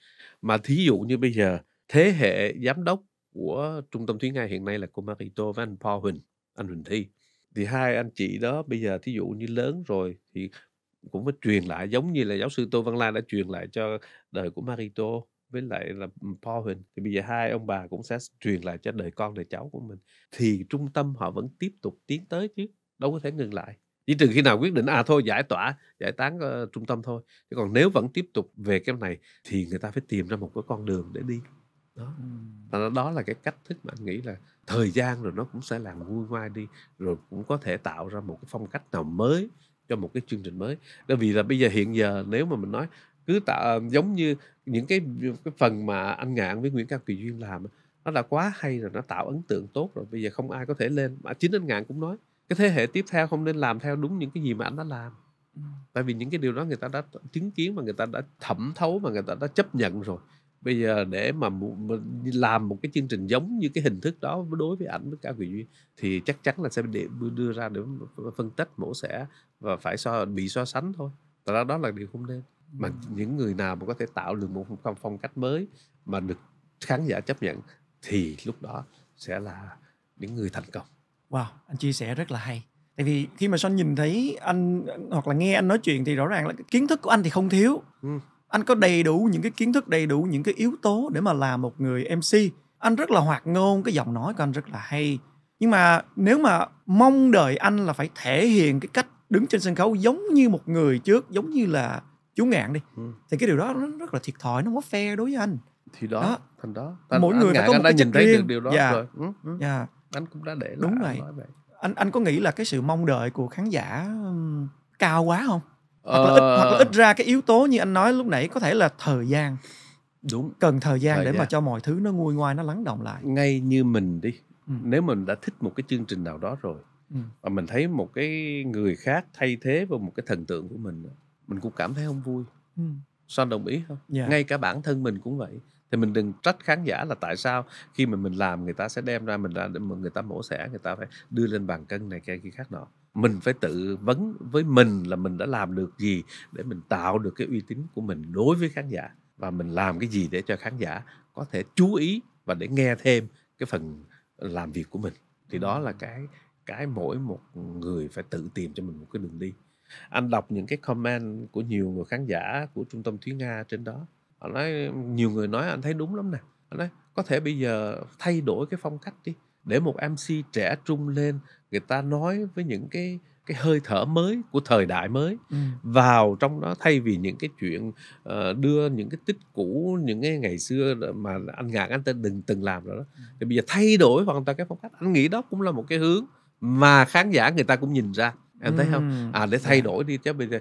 mà thí dụ như bây giờ thế hệ giám đốc của trung tâm thúy ngay hiện nay là cô Marito với anh Paul Huỳnh anh Huỳnh Thi thì hai anh chị đó bây giờ thí dụ như lớn rồi thì cũng phải truyền lại giống như là giáo sư Tô Văn Lan đã truyền lại cho đời của Marito với lại là ừ, Paul Huỳnh thì bây giờ hai ông bà cũng sẽ truyền lại cho đời con đời cháu của mình thì trung tâm họ vẫn tiếp tục tiến tới chứ đâu có thể ngừng lại chỉ trừ khi nào quyết định à thôi giải tỏa giải tán uh, trung tâm thôi chứ còn nếu vẫn tiếp tục về cái này thì người ta phải tìm ra một cái con đường để đi đó đó là cái cách thức mà anh nghĩ là thời gian rồi nó cũng sẽ làm vui ngoai đi rồi cũng có thể tạo ra một cái phong cách nào mới cho một cái chương trình mới bởi vì là bây giờ hiện giờ nếu mà mình nói cứ tạo ờ, giống như những cái cái phần mà anh ngạn với nguyễn cao kỳ duyên làm nó đã quá hay rồi nó tạo ấn tượng tốt rồi bây giờ không ai có thể lên mà chính anh ngạn cũng nói cái thế hệ tiếp theo không nên làm theo đúng những cái gì mà anh đã làm tại vì những cái điều đó người ta đã chứng kiến mà người ta đã thẩm thấu mà người ta đã chấp nhận rồi bây giờ để mà làm một cái chương trình giống như cái hình thức đó đối với ảnh với cả Quỳ Duy thì chắc chắn là sẽ để đưa ra để phân tích mổ xẻ và phải so bị so sánh thôi tại đó đó là điều không nên mà những người nào mà có thể tạo được một phong cách mới mà được khán giả chấp nhận thì lúc đó sẽ là những người thành công. Wow, anh chia sẻ rất là hay. Tại vì khi mà Son nhìn thấy anh hoặc là nghe anh nói chuyện thì rõ ràng là kiến thức của anh thì không thiếu. Ừ anh có đầy đủ những cái kiến thức đầy đủ những cái yếu tố để mà làm một người mc anh rất là hoạt ngôn cái giọng nói của anh rất là hay nhưng mà nếu mà mong đợi anh là phải thể hiện cái cách đứng trên sân khấu giống như một người trước giống như là chú ngạn đi ừ. thì cái điều đó nó rất là thiệt thòi nó quá phe đối với anh thì đó, đó. thành đó thành mỗi người ngạn, có một cái nhìn thấy được điều đó dạ. rồi ừ. Dạ. Ừ. anh cũng đã để đúng vậy. Nói vậy anh anh có nghĩ là cái sự mong đợi của khán giả cao quá không hoặc là, ít, hoặc là ít ờ. ra cái yếu tố như anh nói lúc nãy có thể là thời gian đúng cần thời gian thời để gian. mà cho mọi thứ nó nguôi ngoai nó lắng động lại ngay như mình đi ừ. nếu mình đã thích một cái chương trình nào đó rồi ừ. mà mình thấy một cái người khác thay thế vào một cái thần tượng của mình mình cũng cảm thấy không vui ừ. son đồng ý không yeah. Dạ. ngay cả bản thân mình cũng vậy thì mình đừng trách khán giả là tại sao khi mà mình làm người ta sẽ đem ra mình ra để người ta mổ xẻ người ta phải đưa lên bàn cân này kia kia khác nọ mình phải tự vấn với mình là mình đã làm được gì để mình tạo được cái uy tín của mình đối với khán giả và mình làm cái gì để cho khán giả có thể chú ý và để nghe thêm cái phần làm việc của mình thì đó là cái cái mỗi một người phải tự tìm cho mình một cái đường đi anh đọc những cái comment của nhiều người khán giả của trung tâm thúy nga trên đó họ nói nhiều người nói anh thấy đúng lắm nè anh nói có thể bây giờ thay đổi cái phong cách đi để một MC trẻ trung lên người ta nói với những cái cái hơi thở mới của thời đại mới ừ. vào trong đó thay vì những cái chuyện uh, đưa những cái tích cũ những cái ngày xưa mà anh ngạc anh tên đừng từng làm rồi đó ừ. thì bây giờ thay đổi hoàn toàn cái phong cách anh nghĩ đó cũng là một cái hướng mà khán giả người ta cũng nhìn ra em thấy không ừ. à để thay dạ. đổi đi chứ bây giờ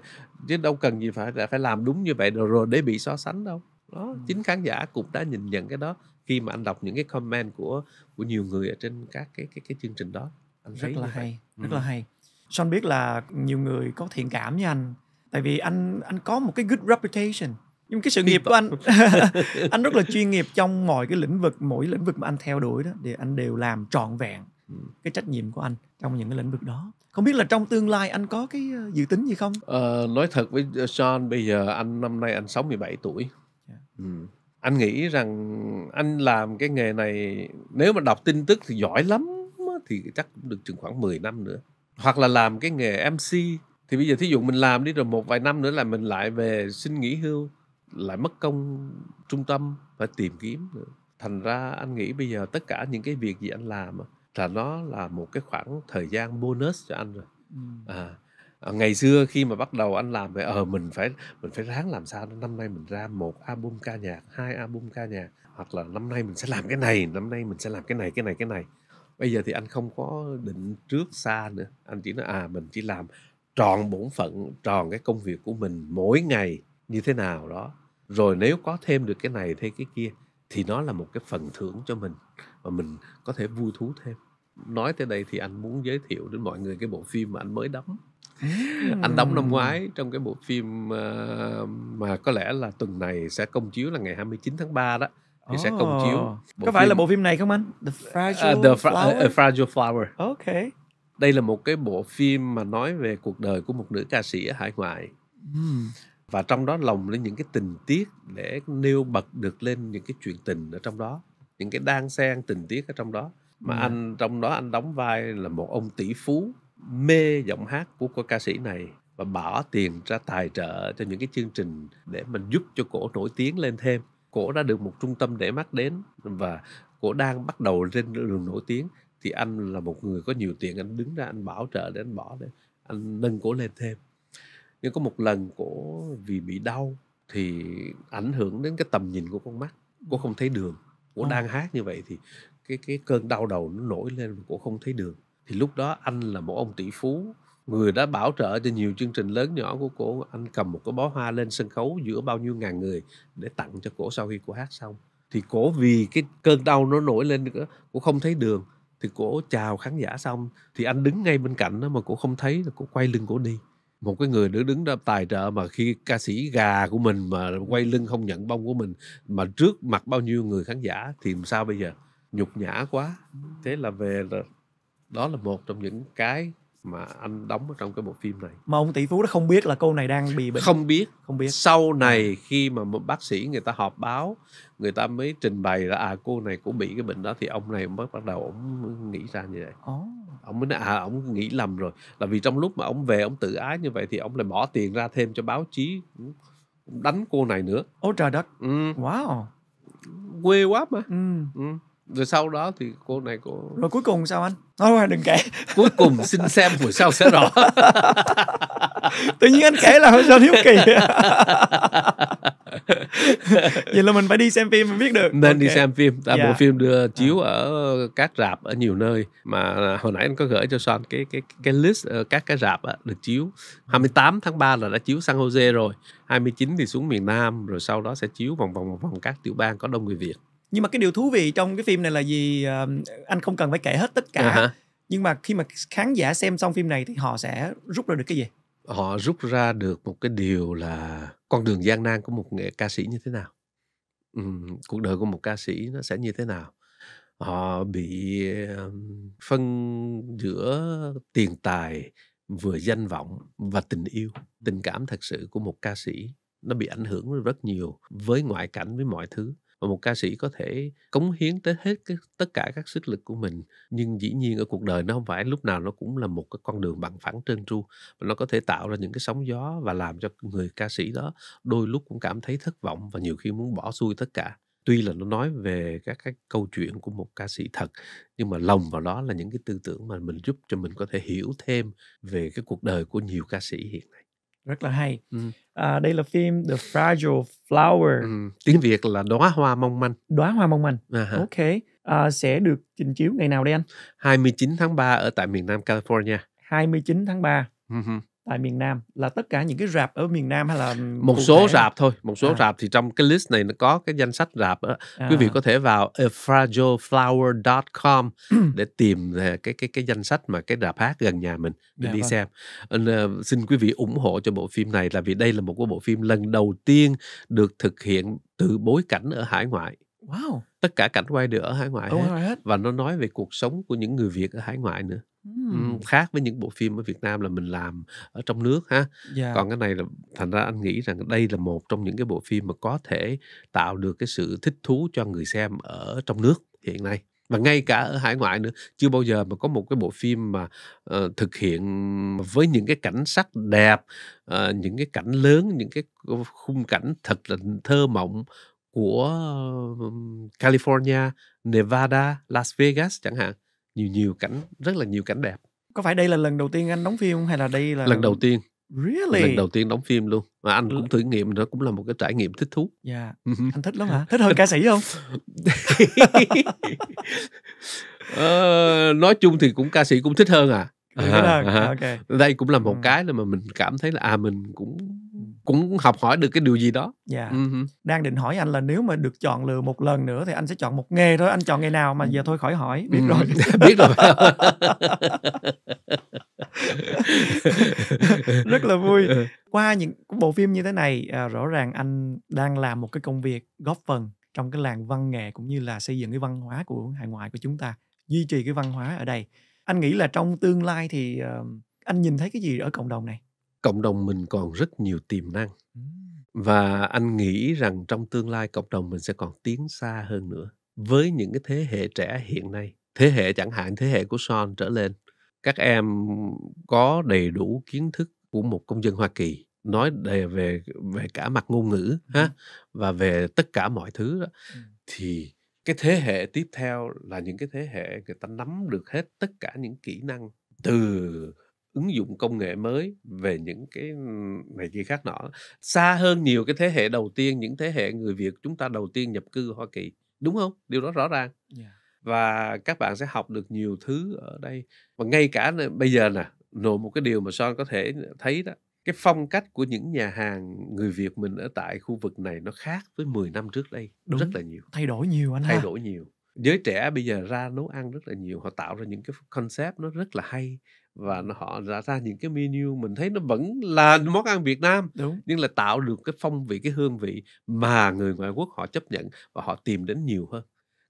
chứ đâu cần gì phải phải làm đúng như vậy rồi, để bị so sánh đâu đó ừ. chính khán giả cũng đã nhìn nhận cái đó khi mà anh đọc những cái comment của của nhiều người ở trên các cái cái cái chương trình đó anh rất là hay vậy. rất ừ. là hay Sean biết là nhiều người có thiện cảm với anh tại vì anh anh có một cái good reputation nhưng cái sự nghiệp của anh anh rất là chuyên nghiệp trong mọi cái lĩnh vực mỗi lĩnh vực mà anh theo đuổi đó thì anh đều làm trọn vẹn ừ. cái trách nhiệm của anh trong những cái lĩnh vực đó không biết là trong tương lai anh có cái ờ, dự tính gì không ờ, nói thật với Sean bây giờ anh năm nay anh 67 tuổi yeah. Dạ. ừ anh nghĩ rằng anh làm cái nghề này nếu mà đọc tin tức thì giỏi lắm thì chắc cũng được chừng khoảng 10 năm nữa hoặc là làm cái nghề MC thì bây giờ thí dụ mình làm đi rồi một vài năm nữa là mình lại về xin nghỉ hưu lại mất công trung tâm phải tìm kiếm nữa thành ra anh nghĩ bây giờ tất cả những cái việc gì anh làm là nó là một cái khoảng thời gian bonus cho anh rồi ừ. à, Ờ, ngày xưa khi mà bắt đầu anh làm về ờ mình phải mình phải ráng làm sao năm nay mình ra một album ca nhạc hai album ca nhạc hoặc là năm nay mình sẽ làm cái này năm nay mình sẽ làm cái này cái này cái này bây giờ thì anh không có định trước xa nữa anh chỉ nói à mình chỉ làm tròn bổn phận tròn cái công việc của mình mỗi ngày như thế nào đó rồi nếu có thêm được cái này thêm cái kia thì nó là một cái phần thưởng cho mình và mình có thể vui thú thêm nói tới đây thì anh muốn giới thiệu đến mọi người cái bộ phim mà anh mới đóng anh đóng năm ngoái trong cái bộ phim ờ, mà có lẽ là tuần này sẽ công chiếu là ngày 29 tháng 3 đó thì oh. sẽ công chiếu có phải phim... là bộ phim này không anh The ờ, Fragile uh, The Fra- Flower uh, Fragile Flower ok đây là một cái bộ phim mà nói về cuộc đời của một nữ ca sĩ ở hải ngoại mm. và trong đó lồng lên những cái tình tiết để nêu bật được lên những cái chuyện tình ở trong đó những cái đan xen tình tiết ở trong đó mà mm. anh trong đó anh đóng vai là một ông tỷ phú mê giọng hát của cô ca sĩ này và bỏ tiền ra tài trợ cho những cái chương trình để mình giúp cho cổ nổi tiếng lên thêm cổ đã được một trung tâm để mắt đến và cổ đang bắt đầu lên đường nổi tiếng thì anh là một người có nhiều tiền anh đứng ra anh bảo trợ để anh bỏ để anh nâng cổ lên thêm nhưng có một lần cổ vì bị đau thì ảnh hưởng đến cái tầm nhìn của con mắt cổ không thấy đường cổ ờ. đang hát như vậy thì cái cái cơn đau đầu nó nổi lên cổ không thấy đường thì lúc đó anh là một ông tỷ phú người đã bảo trợ cho nhiều chương trình lớn nhỏ của cổ anh cầm một cái bó hoa lên sân khấu giữa bao nhiêu ngàn người để tặng cho cổ sau khi cổ hát xong thì cổ vì cái cơn đau nó nổi lên nữa cổ không thấy đường thì cổ chào khán giả xong thì anh đứng ngay bên cạnh đó mà cổ không thấy là cổ quay lưng cổ đi một cái người nữa đứng đó tài trợ mà khi ca sĩ gà của mình mà quay lưng không nhận bông của mình mà trước mặt bao nhiêu người khán giả thì sao bây giờ nhục nhã quá thế là về là đó là một trong những cái mà anh đóng ở trong cái bộ phim này mà ông tỷ phú đó không biết là cô này đang bị bệnh không biết không biết sau này khi mà một bác sĩ người ta họp báo người ta mới trình bày là à cô này cũng bị cái bệnh đó thì ông này mới bắt đầu ông nghĩ ra như vậy oh. ông mới nói à ông nghĩ lầm rồi là vì trong lúc mà ông về ông tự ái như vậy thì ông lại bỏ tiền ra thêm cho báo chí ừ, đánh cô này nữa ôi trời đất ừ. wow quê quá mà ừ. Ừ rồi sau đó thì cô này cô rồi cuối cùng sao anh nói qua đừng kể cuối cùng xin xem buổi sau sẽ rõ tự nhiên anh kể là hơi sao hiếu kỳ vậy là mình phải đi xem phim mình biết được nên okay. đi xem phim là yeah. bộ dạ. phim đưa chiếu à. ở các rạp ở nhiều nơi mà hồi nãy anh có gửi cho son cái cái cái list các cái rạp á, được chiếu 28 tháng 3 là đã chiếu San Jose rồi 29 thì xuống miền Nam rồi sau đó sẽ chiếu vòng vòng vòng các tiểu bang có đông người Việt nhưng mà cái điều thú vị trong cái phim này là gì uh, anh không cần phải kể hết tất cả uh-huh. nhưng mà khi mà khán giả xem xong phim này thì họ sẽ rút ra được cái gì họ rút ra được một cái điều là con đường gian nan của một nghệ ca sĩ như thế nào ừ, cuộc đời của một ca sĩ nó sẽ như thế nào họ bị phân giữa tiền tài vừa danh vọng và tình yêu tình cảm thật sự của một ca sĩ nó bị ảnh hưởng rất nhiều với ngoại cảnh với mọi thứ và một ca sĩ có thể cống hiến tới hết cái, tất cả các sức lực của mình nhưng dĩ nhiên ở cuộc đời nó không phải lúc nào nó cũng là một cái con đường bằng phẳng trơn tru mà nó có thể tạo ra những cái sóng gió và làm cho người ca sĩ đó đôi lúc cũng cảm thấy thất vọng và nhiều khi muốn bỏ xuôi tất cả tuy là nó nói về các cái câu chuyện của một ca sĩ thật nhưng mà lồng vào đó là những cái tư tưởng mà mình giúp cho mình có thể hiểu thêm về cái cuộc đời của nhiều ca sĩ hiện nay rất là hay ừ. à, đây là phim The Fragile Flower ừ. tiếng Việt là đóa hoa mong manh đóa hoa mong manh uh-huh. ok à, sẽ được trình chiếu ngày nào đây anh 29 tháng 3 ở tại miền Nam California 29 tháng 3 uh-huh. Ừ tại miền Nam là tất cả những cái rạp ở miền Nam hay là một số thể... rạp thôi một số à. rạp thì trong cái list này nó có cái danh sách rạp đó. À. quý vị à. có thể vào fragileflower.com để tìm à, cái cái cái danh sách mà cái rạp hát gần nhà mình để dạ, đi vâng. xem And, à, xin quý vị ủng hộ cho bộ phim này là vì đây là một cái bộ phim lần đầu tiên được thực hiện từ bối cảnh ở hải ngoại Wow. Tất cả cảnh quay đều ở hải ngoại hết. hết. Và nó nói về cuộc sống của những người Việt ở hải ngoại nữa uhm. khác với những bộ phim ở Việt Nam là mình làm ở trong nước ha yeah. Dạ. còn cái này là thành ra anh nghĩ rằng đây là một trong những cái bộ phim mà có thể tạo được cái sự thích thú cho người xem ở trong nước hiện nay và ngay cả ở hải ngoại nữa chưa bao giờ mà có một cái bộ phim mà uh, thực hiện với những cái cảnh sắc đẹp uh, những cái cảnh lớn những cái khung cảnh thật là thơ mộng của California, Nevada, Las Vegas chẳng hạn nhiều nhiều cảnh rất là nhiều cảnh đẹp có phải đây là lần đầu tiên anh đóng phim hay là đây là lần đầu tiên Really? Lần đầu tiên đóng phim luôn Mà anh cũng thử nghiệm Nó cũng là một cái trải nghiệm thích thú Dạ yeah. Ừ. Anh thích lắm hả? Thích hơn ca sĩ không? ờ, nói chung thì cũng ca sĩ cũng thích hơn à, à, à, à. Okay. Đây cũng là một ừ. cái mà mình cảm thấy là À mình cũng cũng học hỏi được cái điều gì đó. Dạ. Uh-huh. Đang định hỏi anh là nếu mà được chọn lựa một lần nữa thì anh sẽ chọn một nghề thôi, anh chọn nghề nào mà giờ thôi khỏi hỏi, biết rồi. biết rồi. Rất là vui. Ừ. Qua những bộ phim như thế này à, rõ ràng anh đang làm một cái công việc góp phần trong cái làng văn nghệ cũng như là xây dựng cái văn hóa của hải ngoại của chúng ta, duy trì cái văn hóa ở đây. Anh nghĩ là trong tương lai thì ờ, anh nhìn thấy cái gì ở cộng đồng này? cộng đồng mình còn rất nhiều tiềm năng và anh nghĩ rằng trong tương lai cộng đồng mình sẽ còn tiến xa hơn nữa với những cái thế hệ trẻ hiện nay thế hệ chẳng hạn thế hệ của Son trở lên các em có đầy đủ kiến thức của một công dân Hoa Kỳ nói đề về về cả mặt ngôn ngữ ừ. ha và về tất cả mọi thứ đó ừ. thì cái thế hệ tiếp theo là những cái thế hệ người ta nắm được hết tất cả những kỹ năng từ ứng dụng công nghệ mới về những cái ừ, này kia khác nọ xa hơn nhiều cái thế hệ đầu tiên những thế hệ người Việt chúng ta đầu tiên nhập cư Hoa Kỳ đúng không điều đó rõ ràng yeah. Dạ. và các bạn sẽ học được nhiều thứ ở đây và ngay cả bây giờ nè nổi một cái điều mà son có thể thấy đó cái phong cách của những nhà hàng người Việt mình ở tại khu vực này nó khác với 10 năm trước đây Đúng, rất là nhiều thay đổi nhiều anh thay ha. đổi nhiều giới trẻ bây giờ ra nấu ăn rất là nhiều họ tạo ra những cái concept nó rất là hay và nó họ ra ra những cái menu mình thấy nó vẫn là món ăn Việt Nam Đúng. nhưng là tạo được cái phong vị cái hương vị mà người ngoại quốc họ chấp nhận và họ tìm đến nhiều hơn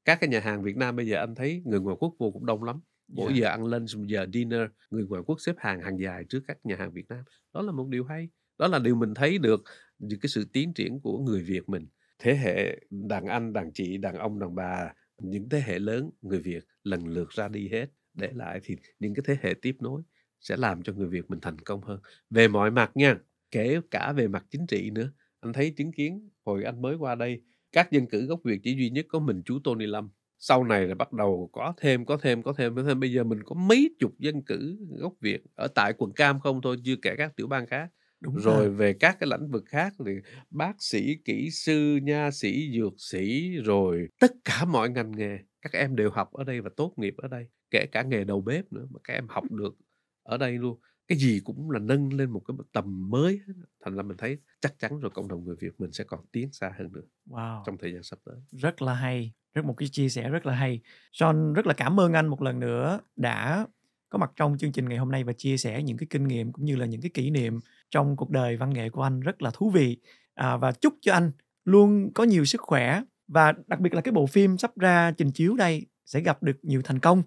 các cái nhà hàng Việt Nam bây giờ anh thấy người ngoại quốc vô cũng đông lắm mỗi yeah. Dạ. giờ ăn lên giờ dinner người ngoại quốc xếp hàng hàng dài trước các nhà hàng Việt Nam đó là một điều hay đó là điều mình thấy được những cái sự tiến triển của người Việt mình thế hệ đàn anh đàn chị đàn ông đàn bà những thế hệ lớn người Việt lần lượt ra đi hết để lại thì những cái thế hệ tiếp nối sẽ làm cho người Việt mình thành công hơn về mọi mặt nha kể cả về mặt chính trị nữa anh thấy chứng kiến hồi anh mới qua đây các dân cử gốc Việt chỉ duy nhất có mình chú Tony Lâm sau này là bắt đầu có thêm có thêm có thêm có thêm bây giờ mình có mấy chục dân cử gốc Việt ở tại quận Cam không thôi chưa kể các tiểu bang khác Đúng rồi, rồi về các cái lĩnh vực khác thì bác sĩ kỹ sư nha sĩ dược sĩ rồi tất cả mọi ngành nghề các em đều học ở đây và tốt nghiệp ở đây kể cả nghề đầu bếp nữa mà các em học được ở đây luôn cái gì cũng là nâng lên một cái tầm mới thành là mình thấy chắc chắn rồi cộng đồng người Việt mình sẽ còn tiến xa hơn nữa wow. trong thời gian sắp tới rất là hay rất một cái chia sẻ rất là hay John rất là cảm ơn anh một lần nữa đã có mặt trong chương trình ngày hôm nay và chia sẻ những cái kinh nghiệm cũng như là những cái kỷ niệm trong cuộc đời văn nghệ của anh rất là thú vị à, và chúc cho anh luôn có nhiều sức khỏe và đặc biệt là cái bộ phim sắp ra trình chiếu đây sẽ gặp được nhiều thành công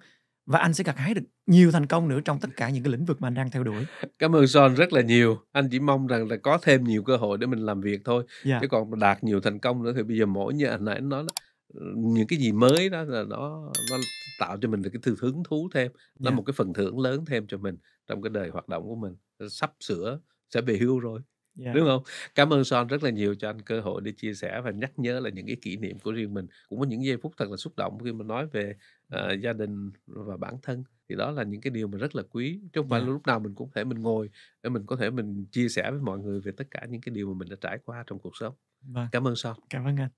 và anh sẽ gặt hái được nhiều thành công nữa trong tất cả những cái lĩnh vực mà anh đang theo đuổi. Cảm ơn Son rất là nhiều. Anh chỉ mong rằng là có thêm nhiều cơ hội để mình làm việc thôi. Yeah. Dạ. Chứ còn đạt nhiều thành công nữa thì bây giờ mỗi như anh nãy nói đó, những cái gì mới đó là nó nó tạo cho mình được cái thư hứng thú thêm, nó yeah. Dạ. một cái phần thưởng lớn thêm cho mình trong cái đời hoạt động của mình. Sắp sửa sẽ về hưu rồi. Yeah. Dạ. đúng không cảm ơn son rất là nhiều cho anh cơ hội để chia sẻ và nhắc nhớ là những cái kỷ niệm của riêng mình cũng có những giây phút thật là xúc động khi mà nói về uh, gia đình và bản thân thì đó là những cái điều mà rất là quý chứ không phải yeah. Dạ. lúc nào mình cũng thể mình ngồi để mình có thể mình chia sẻ với mọi người về tất cả những cái điều mà mình đã trải qua trong cuộc sống vâng. cảm ơn son cảm ơn anh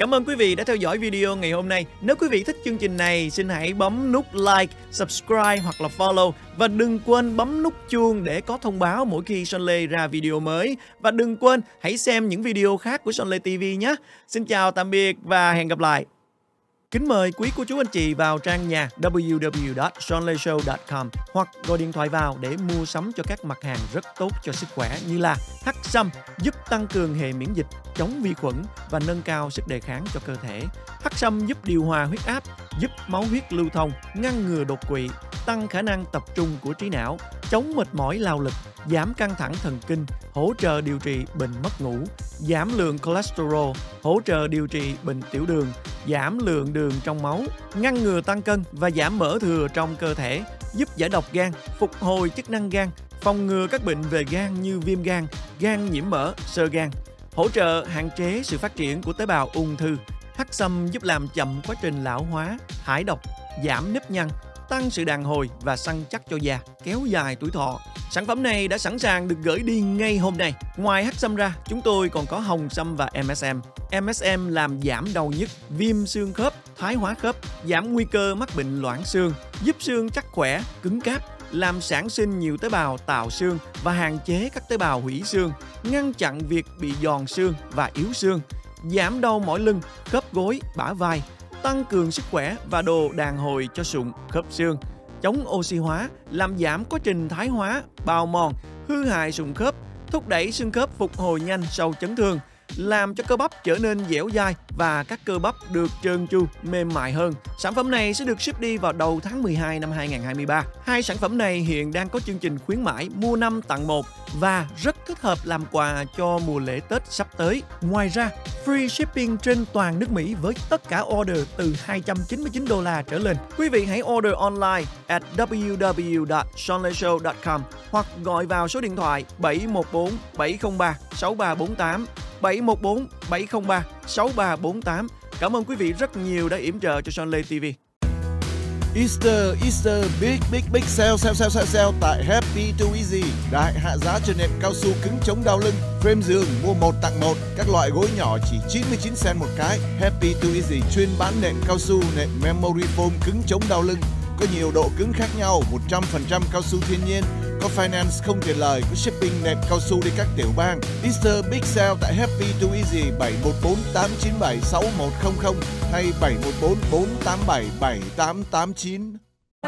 Cảm ơn quý vị đã theo dõi video ngày hôm nay. Nếu quý vị thích chương trình này, xin hãy bấm nút like, subscribe hoặc là follow và đừng quên bấm nút chuông để có thông báo mỗi khi Son Lê ra video mới và đừng quên hãy xem những video khác của Son Lê TV nhé. Xin chào tạm biệt và hẹn gặp lại. Kính mời quý cô chú anh chị vào trang nhà www.sonleyshow.com hoặc gọi điện thoại vào để mua sắm cho các mặt hàng rất tốt cho sức khỏe như là hắc sâm giúp tăng cường hệ miễn dịch, chống vi khuẩn và nâng cao sức đề kháng cho cơ thể. Hắc sâm giúp điều hòa huyết áp, giúp máu huyết lưu thông, ngăn ngừa đột quỵ, tăng khả năng tập trung của trí não, chống mệt mỏi lao lực, giảm căng thẳng thần kinh, hỗ trợ điều trị bệnh mất ngủ, giảm lượng cholesterol, hỗ trợ điều trị bệnh tiểu đường, giảm lượng đường đường trong máu, ngăn ngừa tăng cân và giảm mỡ thừa trong cơ thể, giúp giải độc gan, phục hồi chức năng gan, phòng ngừa các bệnh về gan như viêm gan, gan nhiễm mỡ, sơ gan, hỗ trợ hạn chế sự phát triển của tế bào ung thư. Hắc xâm giúp làm chậm quá trình lão hóa, thải độc, giảm nếp nhăn, tăng sự đàn hồi và săn chắc cho da, kéo dài tuổi thọ. Sản phẩm này đã sẵn sàng được gửi đi ngay hôm nay. Ngoài hắc sâm ra, chúng tôi còn có hồng sâm và MSM. MSM làm giảm đau nhức, viêm xương khớp, thái hóa khớp, giảm nguy cơ mắc bệnh loãng xương, giúp xương chắc khỏe, cứng cáp, làm sản sinh nhiều tế bào tạo xương và hạn chế các tế bào hủy xương, ngăn chặn việc bị giòn xương và yếu xương, giảm đau mỏi lưng, khớp gối, bả vai, tăng cường sức khỏe và đồ đàn hồi cho sụn, khớp xương, chống oxy hóa, làm giảm quá trình thái hóa, bào mòn, hư hại sụn khớp, thúc đẩy xương khớp phục hồi nhanh sau chấn thương, làm cho cơ bắp trở nên dẻo dai và các cơ bắp được trơn tru, mềm mại hơn. Sản phẩm này sẽ được ship đi vào đầu tháng 12 năm 2023. Hai sản phẩm này hiện đang có chương trình khuyến mãi mua 5 tặng 1 và rất thích hợp làm quà cho mùa lễ Tết sắp tới. Ngoài ra, free shipping trên toàn nước Mỹ với tất cả order từ 299 đô la trở lên. Quý vị hãy order online at www.seanleshow.com hoặc gọi vào số điện thoại 714 703 6348 714 703 6348. Cảm ơn quý vị rất nhiều đã yểm trợ cho Son TV. Easter, Easter, big, big, big sale, sale, sale, sale, sale tại Happy to Easy. Đại hạ giá cho nệm cao su cứng chống đau lưng, frame giường mua một tặng một, các loại gối nhỏ chỉ 99 cent một cái. Happy to Easy chuyên bán nệm cao su, nệm memory foam cứng chống đau lưng, có nhiều độ cứng khác nhau, 100% cao su thiên nhiên, có finance không tiền lời, có shipping nẹp cao su đi các tiểu bang. Easter Big Sale tại Happy to Easy 714 897 6100 hay 714 487 7889.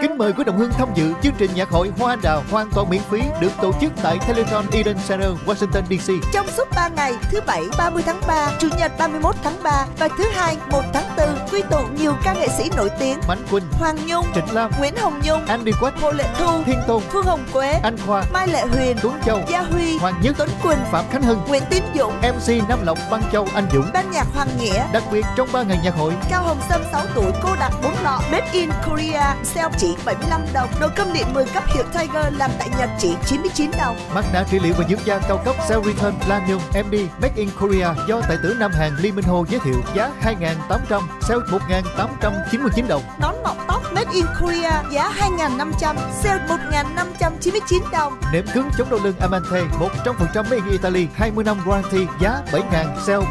Kính mời quý đồng hương tham dự chương trình nhạc hội Hoa Anh Đào hoàn toàn miễn phí được tổ chức tại Teleton Eden Center, Washington DC. Trong suốt 3 ngày, thứ Bảy 30 tháng 3, Chủ nhật 31 tháng 3 và thứ Hai 1 tháng 4, quy tụ nhiều ca nghệ sĩ nổi tiếng Mạnh Quỳnh, Hoàng Nhung, Trịnh Lam, Nguyễn Hồng Nhung, Andy Quách, Hồ Lệ Thu, Thiên Tôn, Phương Hồng Quế, Anh Khoa, Mai Lệ Huyền, Tuấn Châu, Gia Huy, Hoàng Nhất, Tuấn Quỳnh, Phạm Khánh Hưng, Nguyễn Tiến Dũng, MC Nam Lộc, Văn Châu, Anh Dũng, ban nhạc Hoàng Nghĩa. Đặc biệt trong 3 ngày nhạc hội, Cao Hồng Sâm 6 tuổi, cô đặt bốn lọ, Made in Korea, Self chỉ 75 đồng. Đồ cơm điện 10 cấp hiệu Tiger làm tại Nhật chỉ 99 đồng. Mắt đã trị liệu và dưỡng da cao cấp Cell Return Platinum MD Made in Korea do tài tử Nam Hàn Lee Minh Ho giới thiệu giá 2.800, sale 1.899 đồng. Nón mọc tóc Made in Korea giá 2.500, sale 1.599 đồng. Nệm cứng chống đau lưng Amante 100% Made in Italy 20 năm warranty giá 7.000, sale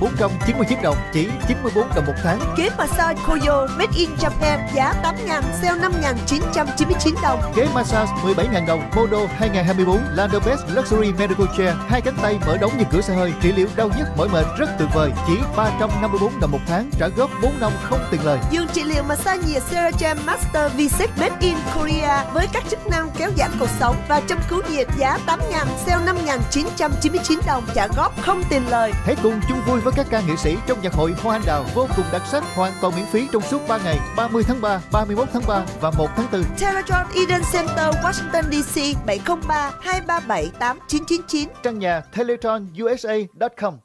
4.499 đồng, chỉ 94 đồng một tháng. Kế massage Koyo Made in Japan giá 8.000, sell 5 5.999 đồng. Ghế massage 17.000 đồng. Modo 2024 Land Best Luxury Medical Chair. Hai cánh tay mở đóng như cửa xe hơi, trị liệu đau nhức mỏi mệt rất tuyệt vời. Chỉ 354 đồng một tháng, trả góp 4 năm không tiền lời. Dương trị liệu massage nhiệt Serachem Master V6 Made in Korea với các chức năng kéo giãn cột sống và châm cứu nhiệt giá 8.000, sale 5.999 đồng, trả góp không tiền lời. Hãy cùng chung vui với các ca nghệ sĩ trong nhạc hội Hoa Anh Đào vô cùng đặc sắc hoàn toàn miễn phí trong suốt 3 ngày 30 tháng 3, 31 tháng 3 và 1 tháng 4. Teletron Eden Center, Washington DC 703 237 8999. Trang nhà teletronusa.com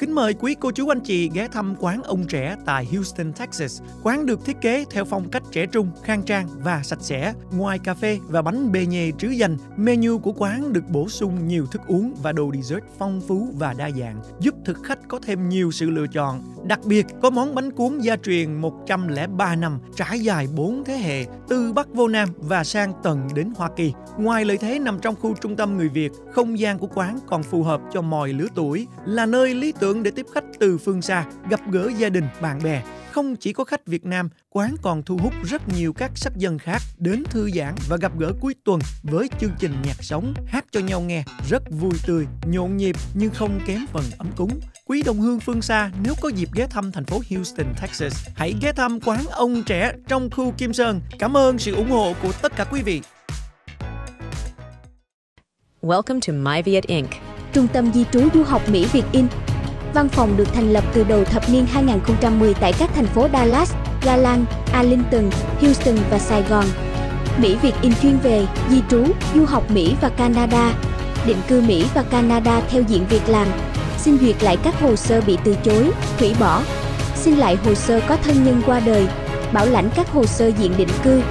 Kính mời quý cô chú anh chị ghé thăm quán ông trẻ tại Houston, Texas. Quán được thiết kế theo phong cách trẻ trung, khang trang và sạch sẽ. Ngoài cà phê và bánh bê nhê trứ dành, menu của quán được bổ sung nhiều thức uống và đồ dessert phong phú và đa dạng, giúp thực khách có thêm nhiều sự lựa chọn. Đặc biệt, có món bánh cuốn gia truyền 103 năm, trải dài 4 thế hệ, từ Bắc vô Nam và sang tận đến Hoa Kỳ. Ngoài lợi thế nằm trong khu trung tâm người Việt, không gian của quán còn phù hợp cho mọi lứa tuổi, là nơi lý tưởng tượng để tiếp khách từ phương xa, gặp gỡ gia đình, bạn bè. Không chỉ có khách Việt Nam, quán còn thu hút rất nhiều các sắc dân khác đến thư giãn và gặp gỡ cuối tuần với chương trình nhạc sống hát cho nhau nghe rất vui tươi, nhộn nhịp nhưng không kém phần ấm cúng. Quý đồng hương phương xa, nếu có dịp ghé thăm thành phố Houston, Texas, hãy ghé thăm quán ông trẻ trong khu Kim Sơn. Cảm ơn sự ủng hộ của tất cả quý vị. Welcome to My Viet Inc. Trung tâm di trú du học Mỹ Việt In Văn phòng được thành lập từ đầu thập niên 2010 tại các thành phố Dallas, Galan, Arlington, Houston và Sài Gòn. Mỹ Việt in chuyên về, di trú, du học Mỹ và Canada, định cư Mỹ và Canada theo diện việc làm, xin duyệt lại các hồ sơ bị từ chối, hủy bỏ, xin lại hồ sơ có thân nhân qua đời, bảo lãnh các hồ sơ diện định cư,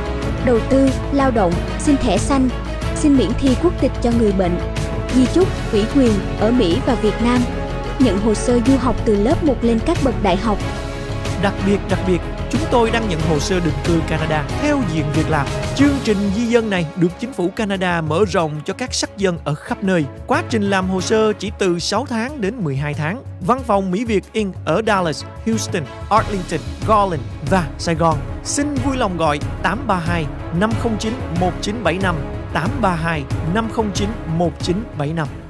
đầu tư, lao động, xin thẻ xanh, xin miễn thi quốc tịch cho người bệnh, di chúc, ủy quyền ở Mỹ và Việt Nam tiếp nhận hồ sơ du học từ lớp 1 lên các bậc đại học. Đặc biệt, đặc biệt, chúng tôi đang nhận hồ sơ định cư Canada theo diện việc làm. Chương trình di dân này được chính phủ Canada mở rộng cho các sắc dân ở khắp nơi. Quá trình làm hồ sơ chỉ từ 6 tháng đến 12 tháng. Văn phòng Mỹ Việt Inc. ở Dallas, Houston, Arlington, Garland và Sài Gòn. Xin vui lòng gọi 832 509 1975 832 509 1975.